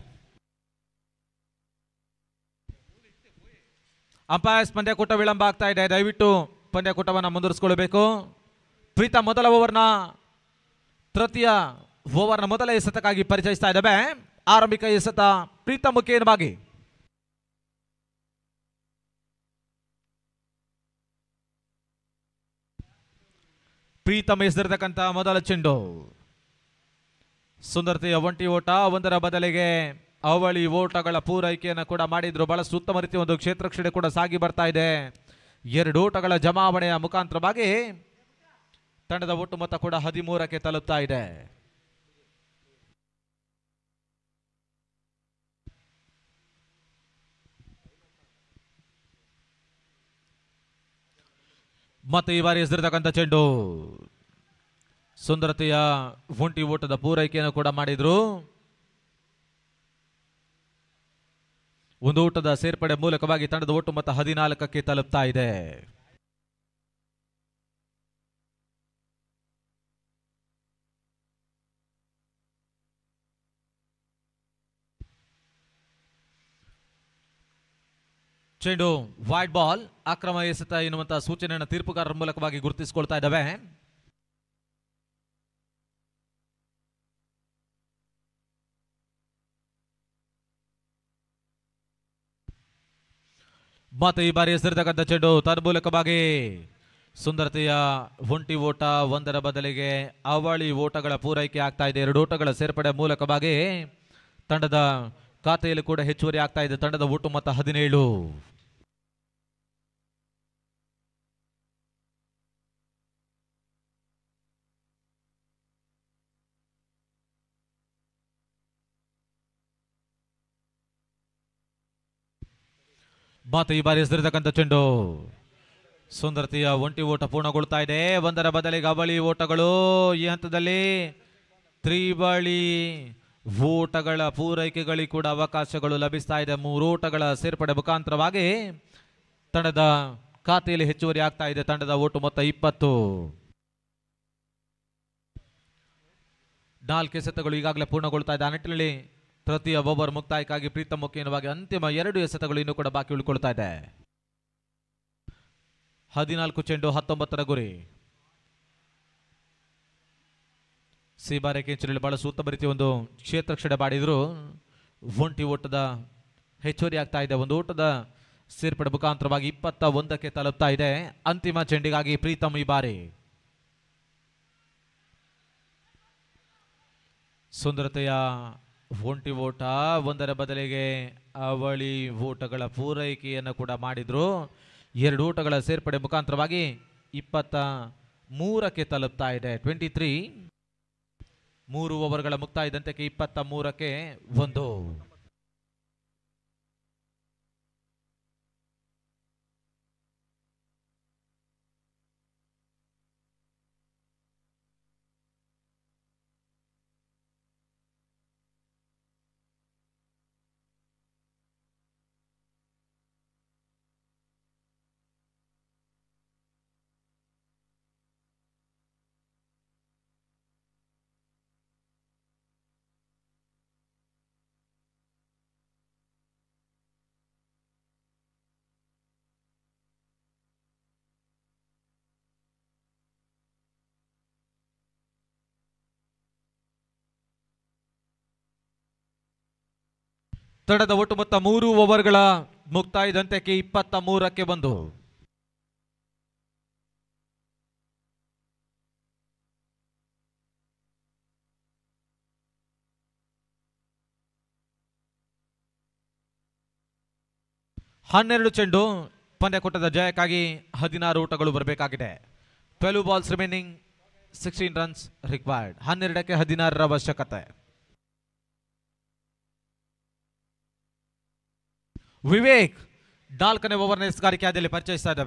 ಅಂಪೈರ್ಸ್ ಪಂದ್ಯಕೂಟ ವಿಳಂಬ ಆಗ್ತಾ ಇದೆ ದಯವಿಟ್ಟು ಪಂದ್ಯಕೂಟವನ್ನು ಮುಂದುವರಿಸಿಕೊಳ್ಳಬೇಕು ಪ್ರೀತ ಮೊದಲ ಓವರ್ನ ತೃತೀಯ ಓವರ್ನ ಮೊದಲ ಎಸತಕ್ಕಾಗಿ ಪರಿಚಯಿಸ್ತಾ ಇದ್ದಾವೆ ಆರಂಭಿಕ ಎಸೆತ ಪ್ರೀತ ಮುಖೇನವಾಗಿ ಪ್ರೀತಮ ಹೆಸರಿರ್ತಕ್ಕಂಥ ಮೊದಲ ಚೆಂಡು ಸುಂದರತೆಯ ಒಂಟಿ ಓಟ ಒಂದರ ಬದಲಿಗೆ ಅವಳಿ ಓಟಗಳ ಪೂರೈಕೆಯನ್ನು ಕೂಡ ಮಾಡಿದ್ರು ಬಹಳ ಉತ್ತಮ ರೀತಿಯ ಒಂದು ಕ್ಷೇತ್ರ ಕ್ರೀಡೆ ಕೂಡ ಸಾಗಿ ಬರ್ತಾ ಇದೆ ಎರಡು ಓಟಗಳ ಜಮಾವಣೆಯ ಮುಖಾಂತರವಾಗಿ ತಂಡದ ಒಟ್ಟು ಮೊತ್ತ ಕೂಡ ಹದಿಮೂರಕ್ಕೆ ತಲುಪ್ತಾ ಇದೆ ಮತ್ತೆ ಈ ಬಾರಿ ಎಸರಿತಕ್ಕಂಥ ಚೆಂಡು ಸುಂದರತೆಯ ಒಂಟಿ ಓಟದ ಪೂರೈಕೆಯನ್ನು ಕೂಡ ಮಾಡಿದ್ರು ಒಂದು ಊಟದ ಸೇರ್ಪಡೆ ಮೂಲಕವಾಗಿ ತಂಡದ ಒಟ್ಟು ಮತ್ತೆ ಹದಿನಾಲ್ಕಕ್ಕೆ ತಲುಪ್ತಾ ಇದೆ ಚೆಂಡು ವೈಟ್ ಬಾಲ್ ಅಕ್ರಮ ಎಸೆತ ಎನ್ನುವಂತಹ ಸೂಚನೆಯನ್ನು ತೀರ್ಪುಗಾರರ ಮೂಲಕವಾಗಿ ಗುರುತಿಸಿಕೊಳ್ತಾ ಇದ್ದಾವೆ ಮತ್ತೆ ಈ ಬಾರಿ ಹೆಸರಿತಕ್ಕಂಥ ಚೆಂಡು ತನ್ನ ಮೂಲಕವಾಗಿ ಸುಂದರತೆಯ ಒಂಟಿ ಓಟ ಒಂದರ ಬದಲಿಗೆ ಅವಳಿ ಓಟಗಳ ಪೂರೈಕೆ ಆಗ್ತಾ ಇದೆ ಎರಡು ಓಟಗಳ ಸೇರ್ಪಡೆ ಮೂಲಕವಾಗಿ ತಂಡದ ಖಾತೆಯಲ್ಲಿ ಕೂಡ ಹೆಚ್ಚುವರಿ ಆಗ್ತಾ ಇದೆ ತಂಡದ ಒಟ್ಟು ಮೊತ್ತ ಹದಿನೇಳು ಮಾತು ಈ ಬಾರಿ ಹೆಸರಿರ್ತಕ್ಕಂಥ ಚೆಂಡು ಸುಂದರತೆಯ ಒಂಟಿ ಓಟ ಪೂರ್ಣಗೊಳ್ತಾ ಇದೆ ಒಂದರ ಬದಲಿಗೆ ಅವಳಿ ಓಟಗಳು ಈ ಹಂತದಲ್ಲಿ ತ್ರಿಬಳಿ ಓಟಗಳ ಪೂರೈಕೆಗಳಿಗೆ ಕೂಡ ಅವಕಾಶಗಳು ಲಭಿಸ್ತಾ ಇದೆ ಮೂರೋಟಗಳ ಸೇರ್ಪಡೆ ಮುಖಾಂತರವಾಗಿ ತಂಡದ ಖಾತೆಯಲ್ಲಿ ಹೆಚ್ಚುವರಿ ಆಗ್ತಾ ಇದೆ ತಂಡದ ಓಟು ಮೊತ್ತ ಇಪ್ಪತ್ತು ನಾಲ್ಕು ಎಸೆತಗಳು ಈಗಾಗಲೇ ಪೂರ್ಣಗೊಳ್ತಾ ಇದೆ ಆ ನಿಟ್ಟಿನಲ್ಲಿ ತೃತೀಯ ಓವರ್ ಮುಕ್ತಾಯಕ್ಕಾಗಿ ಪ್ರೀತ ಮುಖ್ಯವಾಗಿ ಅಂತಿಮ ಎರಡು ಎಸೆತಗಳು ಇನ್ನೂ ಕೂಡ ಬಾಕಿ ಉಳ್ಕೊಳ್ತಾ ಇದೆ ಹದಿನಾಲ್ಕು ಚೆಂಡು ಹತ್ತೊಂಬತ್ತರ ಗುರಿ ಸಿ ಬಾರಕೆ ಬಹಳ ಭಾಳ ಸೂತ್ತ ಒಂದು ಕ್ಷೇತ್ರ ಕ್ಷಡೆ ಮಾಡಿದ್ರು ಒಂಟಿ ಓಟದ ಹೆಚ್ಚುವರಿ ಆಗ್ತಾ ಇದೆ ಒಂದು ಓಟದ ಸೇರ್ಪಡೆ ಮುಖಾಂತರವಾಗಿ ಇಪ್ಪತ್ತ ಒಂದಕ್ಕೆ ತಲುಪ್ತಾ ಇದೆ ಅಂತಿಮ ಚೆಂಡಿಗಾಗಿ ಪ್ರೀತಮ್ ಈ ಬಾರಿ ಸುಂದರತೆಯ ಒಂಟಿ ಓಟ ಒಂದರ ಬದಲಿಗೆ ಅವಳಿ ಓಟಗಳ ಪೂರೈಕೆಯನ್ನು ಕೂಡ ಮಾಡಿದ್ರು ಎರಡು ಓಟಗಳ ಸೇರ್ಪಡೆ ಮುಖಾಂತರವಾಗಿ ಇಪ್ಪತ್ತ ಮೂರಕ್ಕೆ ತಲುಪ್ತಾ ಇದೆ ಟ್ವೆಂಟಿ ತ್ರೀ ಮೂರು ಓವರ್ಗಳ ಮುಕ್ತಾಯದಂತೆ ಇಪ್ಪತ್ತ ಮೂರಕ್ಕೆ ಒಂದು ತಡದ ಒಟ್ಟು ಮೊತ್ತ ಮೂರು ಓವರ್ಗಳ ಕೆ ಇಪ್ಪತ್ತ ಮೂರಕ್ಕೆ ಬಂದು ಹನ್ನೆರಡು ಚೆಂಡು ಪಂದ್ಯಕೂಟದ ಜಯಕ್ಕಾಗಿ ಹದಿನಾರು ಊಟಗಳು ಬರಬೇಕಾಗಿದೆ twelve balls remaining sixteen runs required ಹನ್ನೆರಡಕ್ಕೆ ಹದಿನಾರರ ಅವಶ್ಯಕತೆ विवेक डाकने वोवर्ने गारे परचय सदे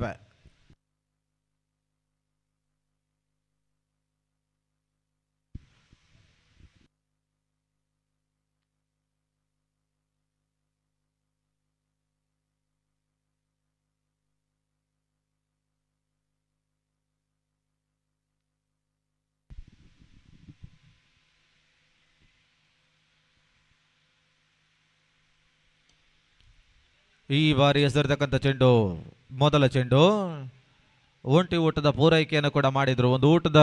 ಈ ಬಾರಿ ಎಸೆದಿರ್ತಕ್ಕಂಥ ಚೆಂಡು ಮೊದಲ ಚೆಂಡು ಒಂಟಿ ಊಟದ ಪೂರೈಕೆಯನ್ನು ಕೂಡ ಮಾಡಿದರು ಒಂದು ಊಟದ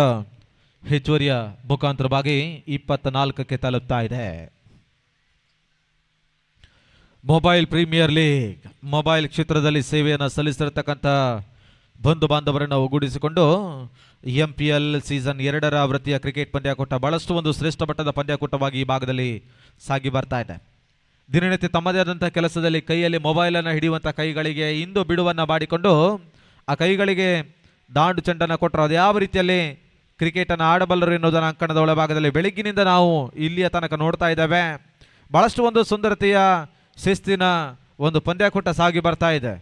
ಹೆಚ್ಚುವರಿಯ ಮುಖಾಂತರವಾಗಿ ಇಪ್ಪತ್ನಾಲ್ಕಕ್ಕೆ ತಲುಪ್ತಾ ಇದೆ ಮೊಬೈಲ್ ಪ್ರೀಮಿಯರ್ ಲೀಗ್ ಮೊಬೈಲ್ ಕ್ಷೇತ್ರದಲ್ಲಿ ಸೇವೆಯನ್ನು ಸಲ್ಲಿಸಿರತಕ್ಕಂಥ ಬಂಧು ಬಾಂಧವರನ್ನು ಒಗ್ಗೂಡಿಸಿಕೊಂಡು ಎಂ ಪಿ ಎಲ್ ಸೀಸನ್ ಎರಡರ ವೃತ್ತಿಯ ಕ್ರಿಕೆಟ್ ಪಂದ್ಯಕೂಟ ಬಹಳಷ್ಟು ಒಂದು ಶ್ರೇಷ್ಠ ಮಟ್ಟದ ಪಂದ್ಯಕೂಟವಾಗಿ ಈ ಭಾಗದಲ್ಲಿ ಸಾಗಿ ಬರ್ತಾ ಇದೆ ದಿನನಿತ್ಯ ತಮ್ಮದೇ ಆದಂಥ ಕೆಲಸದಲ್ಲಿ ಕೈಯಲ್ಲಿ ಮೊಬೈಲನ್ನು ಹಿಡಿಯುವಂಥ ಕೈಗಳಿಗೆ ಇಂದು ಬಿಡುವನ್ನು ಮಾಡಿಕೊಂಡು ಆ ಕೈಗಳಿಗೆ ದಾಂಡು ಚೆಂಡನ್ನು ಕೊಟ್ಟರು ಅದು ಯಾವ ರೀತಿಯಲ್ಲಿ ಕ್ರಿಕೆಟನ್ನು ಆಡಬಲ್ಲರು ಎನ್ನುವುದನ್ನು ಅಂಕಣದ ಒಳಭಾಗದಲ್ಲಿ ಬೆಳಗ್ಗಿನಿಂದ ನಾವು ಇಲ್ಲಿಯ ತನಕ ನೋಡ್ತಾ ಇದ್ದೇವೆ ಭಾಳಷ್ಟು ಒಂದು ಸುಂದರತೆಯ ಶಿಸ್ತಿನ ಒಂದು ಪಂದ್ಯಕೂಟ ಸಾಗಿ ಬರ್ತಾ ಇದೆ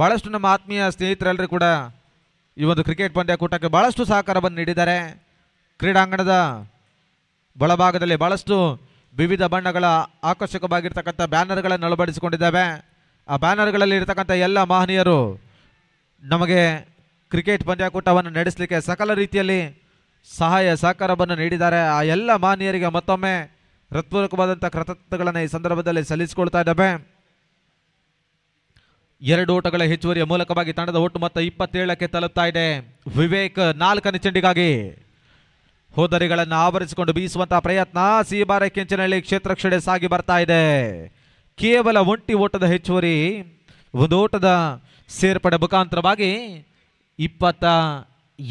ಭಾಳಷ್ಟು ನಮ್ಮ ಆತ್ಮೀಯ ಸ್ನೇಹಿತರೆಲ್ಲರೂ ಕೂಡ ಈ ಒಂದು ಕ್ರಿಕೆಟ್ ಪಂದ್ಯಕೂಟಕ್ಕೆ ಭಾಳಷ್ಟು ಸಹಕಾರವನ್ನು ನೀಡಿದ್ದಾರೆ ಕ್ರೀಡಾಂಗಣದ ಬಳಭಾಗದಲ್ಲಿ ಭಾಳಷ್ಟು ವಿವಿಧ ಬಣ್ಣಗಳ ಆಕರ್ಷಕವಾಗಿರ್ತಕ್ಕಂಥ ಬ್ಯಾನರ್ಗಳನ್ನು ಅಳವಡಿಸಿಕೊಂಡಿದ್ದಾವೆ ಆ ಬ್ಯಾನರ್ಗಳಲ್ಲಿ ಇರತಕ್ಕಂಥ ಎಲ್ಲ ಮಹನೀಯರು ನಮಗೆ ಕ್ರಿಕೆಟ್ ಪಂದ್ಯಾಕೂಟವನ್ನು ನಡೆಸಲಿಕ್ಕೆ ಸಕಲ ರೀತಿಯಲ್ಲಿ ಸಹಾಯ ಸಹಕಾರವನ್ನು ನೀಡಿದ್ದಾರೆ ಆ ಎಲ್ಲ ಮಹನೀಯರಿಗೆ ಮತ್ತೊಮ್ಮೆ ಹೃತ್ಪೂರ್ವಕವಾದಂಥ ಕೃತಜ್ಞತೆಗಳನ್ನು ಈ ಸಂದರ್ಭದಲ್ಲಿ ಸಲ್ಲಿಸಿಕೊಳ್ತಾ ಇದ್ದಾವೆ ಎರಡು ಓಟಗಳ ಹೆಚ್ಚುವರಿಯ ಮೂಲಕವಾಗಿ ತಂಡದ ಓಟು ಮೊತ್ತ ಇಪ್ಪತ್ತೇಳಕ್ಕೆ ತಲುಪ್ತಾ ಇದೆ ವಿವೇಕ್ ನಾಲ್ಕನೇ ಚೆಂಡಿಗಾಗಿ ಹೋದರಿಗಳನ್ನು ಆವರಿಸಿಕೊಂಡು ಬೀಸುವಂತಹ ಪ್ರಯತ್ನ ಸಿಬಾರ ಕೆಂಚನಹಳ್ಳಿ ಕ್ಷೇತ್ರ ಕ್ಷಡೆ ಸಾಗಿ ಬರ್ತಾ ಇದೆ ಕೇವಲ ಒಂಟಿ ಓಟದ ಹೆಚ್ಚುವರಿ ಒಂದು ಓಟದ ಸೇರ್ಪಡೆ ಮುಖಾಂತರವಾಗಿ ಇಪ್ಪತ್ತ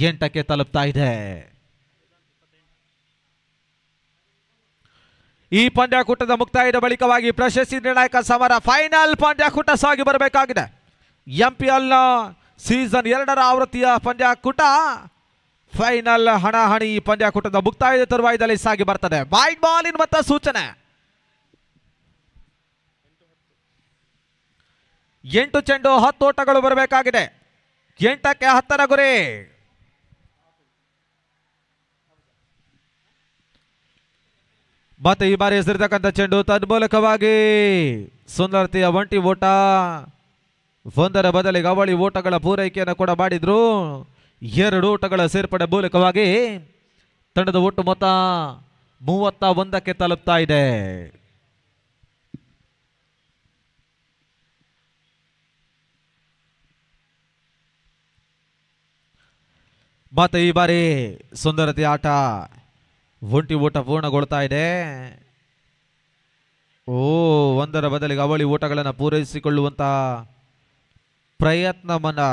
ಎಂಟಕ್ಕೆ ತಲುಪ್ತಾ ಇದೆ ಈ ಪಂದ್ಯಾಕೂಟದ ಮುಕ್ತಾಯದ ಬಳಿಕವಾಗಿ ಪ್ರಶಸ್ತಿ ನಿರ್ಣಾಯಕ ಸಮರ ಫೈನಲ್ ಪಂದ್ಯಾಕೂಟ ಸಾಗಿ ಬರಬೇಕಾಗಿದೆ ಎಂಪಿಎಲ್ನ ಸೀಸನ್ ಎರಡರ ಆವೃತ್ತಿಯ ಪಂದ್ಯಾಕೂಟ ಫೈನಲ್ ಹಣಾಹಣಿ ಪಂದ್ಯಾಕೂಟದ ಮುಕ್ತಾಯದ ತರುವಾಯದಲ್ಲಿ ಸಾಗಿ ಬರ್ತದೆ ವೈಟ್ ಬಾಲ್ ಮತ್ತು ಸೂಚನೆ ಎಂಟು ಚೆಂಡು ಹತ್ತು ಓಟಗಳು ಬರಬೇಕಾಗಿದೆ ಎಂಟಕ್ಕೆ ಹತ್ತರ ಗುರಿ ಮತ್ತೆ ಈ ಬಾರಿ ಹೆಸರಿರ್ತಕ್ಕಂಥ ಚೆಂಡು ತನ್ಮೂಲಕವಾಗಿ ಸುಂದರತೆಯ ಒಂಟಿ ಓಟ ಒಂದರ ಬದಲಿಗೆ ಅವಳಿ ಓಟಗಳ ಪೂರೈಕೆಯನ್ನು ಕೂಡ ಮಾಡಿದ್ರು ಎರಡು ಓಟಗಳ ಸೇರ್ಪಡೆ ಮೂಲಕವಾಗಿ ತಂಡದ ಒಟ್ಟು ಮೊತ್ತ ಮೂವತ್ತ ಒಂದಕ್ಕೆ ತಲುಪ್ತಾ ಇದೆ ಮತ್ತೆ ಈ ಬಾರಿ ಸುಂದರತೆ ಆಟ ಒಂಟಿ ಓಟ ಪೂರ್ಣಗೊಳ್ತಾ ಇದೆ ಓ ಒಂದರ ಬದಲಿಗೆ ಅವಳಿ ಓಟಗಳನ್ನು ಪೂರೈಸಿಕೊಳ್ಳುವಂತ ಪ್ರಯತ್ನವನ್ನು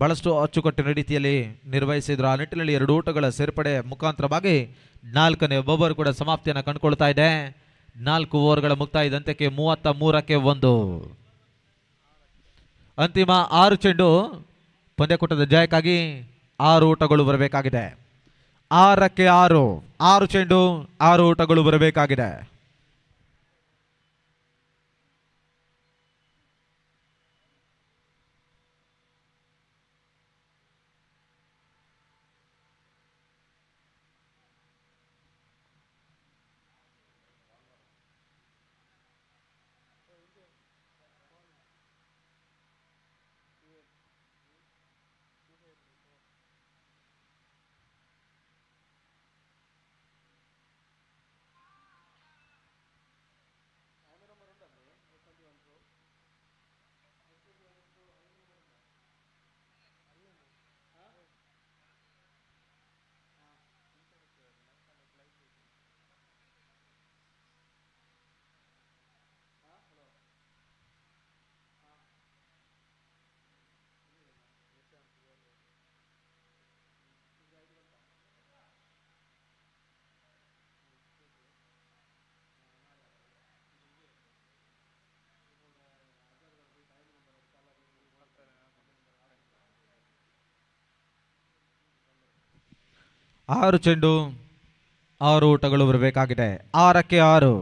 ಬಹಳಷ್ಟು ಅಚ್ಚುಕಟ್ಟಿನ ರೀತಿಯಲ್ಲಿ ನಿರ್ವಹಿಸಿದ್ರು ಆ ನಿಟ್ಟಿನಲ್ಲಿ ಎರಡು ಊಟಗಳ ಸೇರ್ಪಡೆ ಮುಖಾಂತರವಾಗಿ ನಾಲ್ಕನೇ ಓವರ್ ಕೂಡ ಸಮಾಪ್ತಿಯನ್ನು ಕಂಡುಕೊಳ್ತಾ ಇದೆ ನಾಲ್ಕು ಓವರ್ಗಳ ಮುಕ್ತಾಯದಂತೆಕ್ಕೆ ಮೂವತ್ತ ಮೂರಕ್ಕೆ ಒಂದು ಅಂತಿಮ ಆರು ಚೆಂಡು ಪಂದ್ಯಕೂಟದ ಜಯಕ್ಕಾಗಿ ಆರು ಊಟಗಳು ಬರಬೇಕಾಗಿದೆ ಆರಕ್ಕೆ ಆರು ಆರು ಚೆಂಡು ಆರು ಊಟಗಳು ಬರಬೇಕಾಗಿದೆ ಆರು ಚೆಂಡು ಆರು ಊಟಗಳು ಬರಬೇಕಾಗಿದೆ ಆರಕ್ಕೆ ಆರು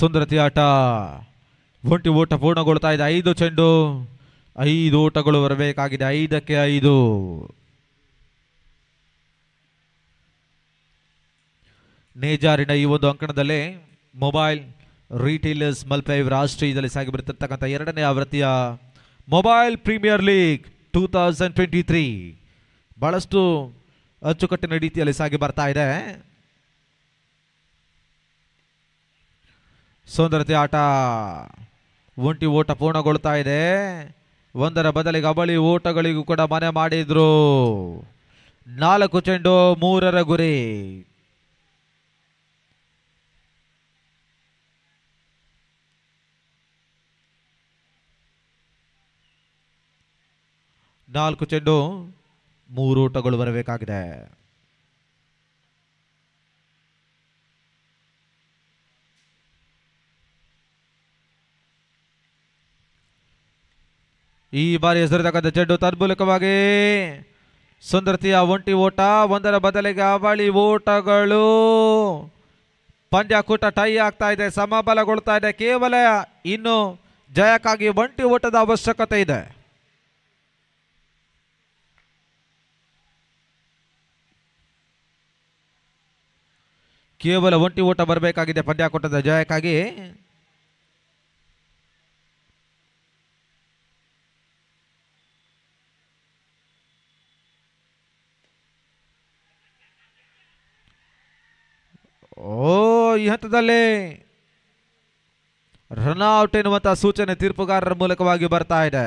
ಸುಂದರತಿ ಆಟ ಒಂಟಿ ಓಟ ಪೂರ್ಣಗೊಳ್ತಾ ಇದೆ ಐದು ಚೆಂಡು ಐದು ಓಟಗಳು ಬರಬೇಕಾಗಿದೆ ಐದಕ್ಕೆ ಐದು ನೇಜಾರಿನ ಈ ಒಂದು ಅಂಕಣದಲ್ಲಿ ಮೊಬೈಲ್ ರೀಟೇಲರ್ಸ್ ಮಲ್ಪೆ ರಾಷ್ಟ್ರೀಯದಲ್ಲಿ ಸಾಗಿ ಬರ್ತಿರ್ತಕ್ಕಂಥ ಎರಡನೇ ಆವೃತ್ತಿಯ mobile premier league two thousand twenty three ಬಹಳಷ್ಟು ಅಚ್ಚುಕಟ್ಟಿನ ರೀತಿಯಲ್ಲಿ ಸಾಗಿ ಬರ್ತಾ ಇದೆ ಸುಂದರತೆ ಆಟ ಒಂಟಿ ಓಟ ಪೂರ್ಣಗೊಳ್ತಾ ಇದೆ ಒಂದರ ಬದಲಿಗೆ ಅವಳಿ ಓಟಗಳಿಗೂ ಕೂಡ ಮನೆ ಮಾಡಿದ್ರು ನಾಲ್ಕು ಚೆಂಡು ಮೂರರ ಗುರಿ ನಾಲ್ಕು ಚೆಂಡು ಮೂರು ಓಟಗಳು ಬರಬೇಕಾಗಿದೆ ಈ ಬಾರಿ ಹೆಸರಿದಕ್ಕಂತ ಜಡ್ಡು ತನ್ಮೂಲಕವಾಗಿ ಸುಂದರತಿಯ ಒಂಟಿ ಓಟ ಒಂದರ ಬದಲಿಗೆ ಅವಳಿ ಓಟಗಳು ಕೂಟ ಟೈ ಆಗ್ತಾ ಇದೆ ಸಮಬಲಗೊಳ್ತಾ ಇದೆ ಕೇವಲ ಇನ್ನು ಜಯಕ್ಕಾಗಿ ಒಂಟಿ ಓಟದ ಅವಶ್ಯಕತೆ ಇದೆ ಕೇವಲ ಒಂಟಿ ಓಟ ಬರಬೇಕಾಗಿದೆ ಪಂದ್ಯಾಕೂಟದ ಜಯಕ್ಕಾಗಿ ಓ ಈ ಹಂತದಲ್ಲಿ ರನ್ಔಟ್ ಎನ್ನುವಂತಹ ಸೂಚನೆ ತೀರ್ಪುಗಾರರ ಮೂಲಕವಾಗಿ ಬರ್ತಾ ಇದೆ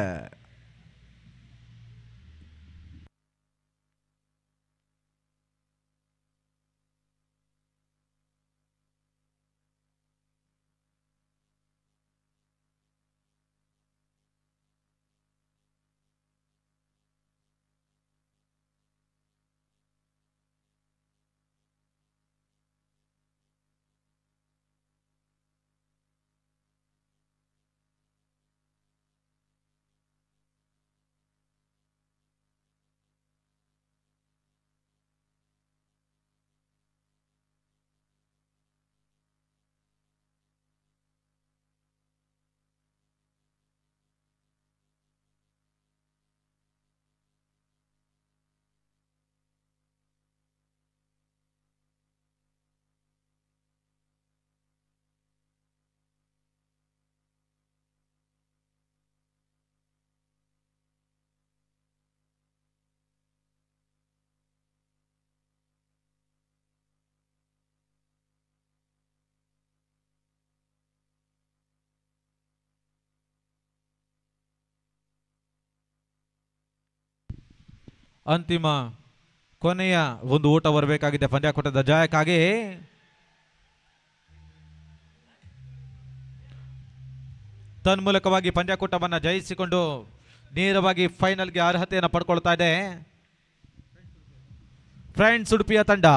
ಅಂತಿಮ ಕೊನೆಯ ಒಂದು ಊಟ ಬರಬೇಕಾಗಿದೆ ಪಂದ್ಯಾಕೋಟದ ಜಾಯಕ್ಕಾಗಿ ತನ್ಮೂಲಕವಾಗಿ ಪಂದ್ಯಾಕೂಟವನ್ನು ಜಯಿಸಿಕೊಂಡು ನೇರವಾಗಿ ಫೈನಲ್ಗೆ ಅರ್ಹತೆಯನ್ನು ಪಡ್ಕೊಳ್ತಾ ಇದೆ ಫ್ರೆಂಡ್ಸ್ ಉಡುಪಿಯ ತಂಡ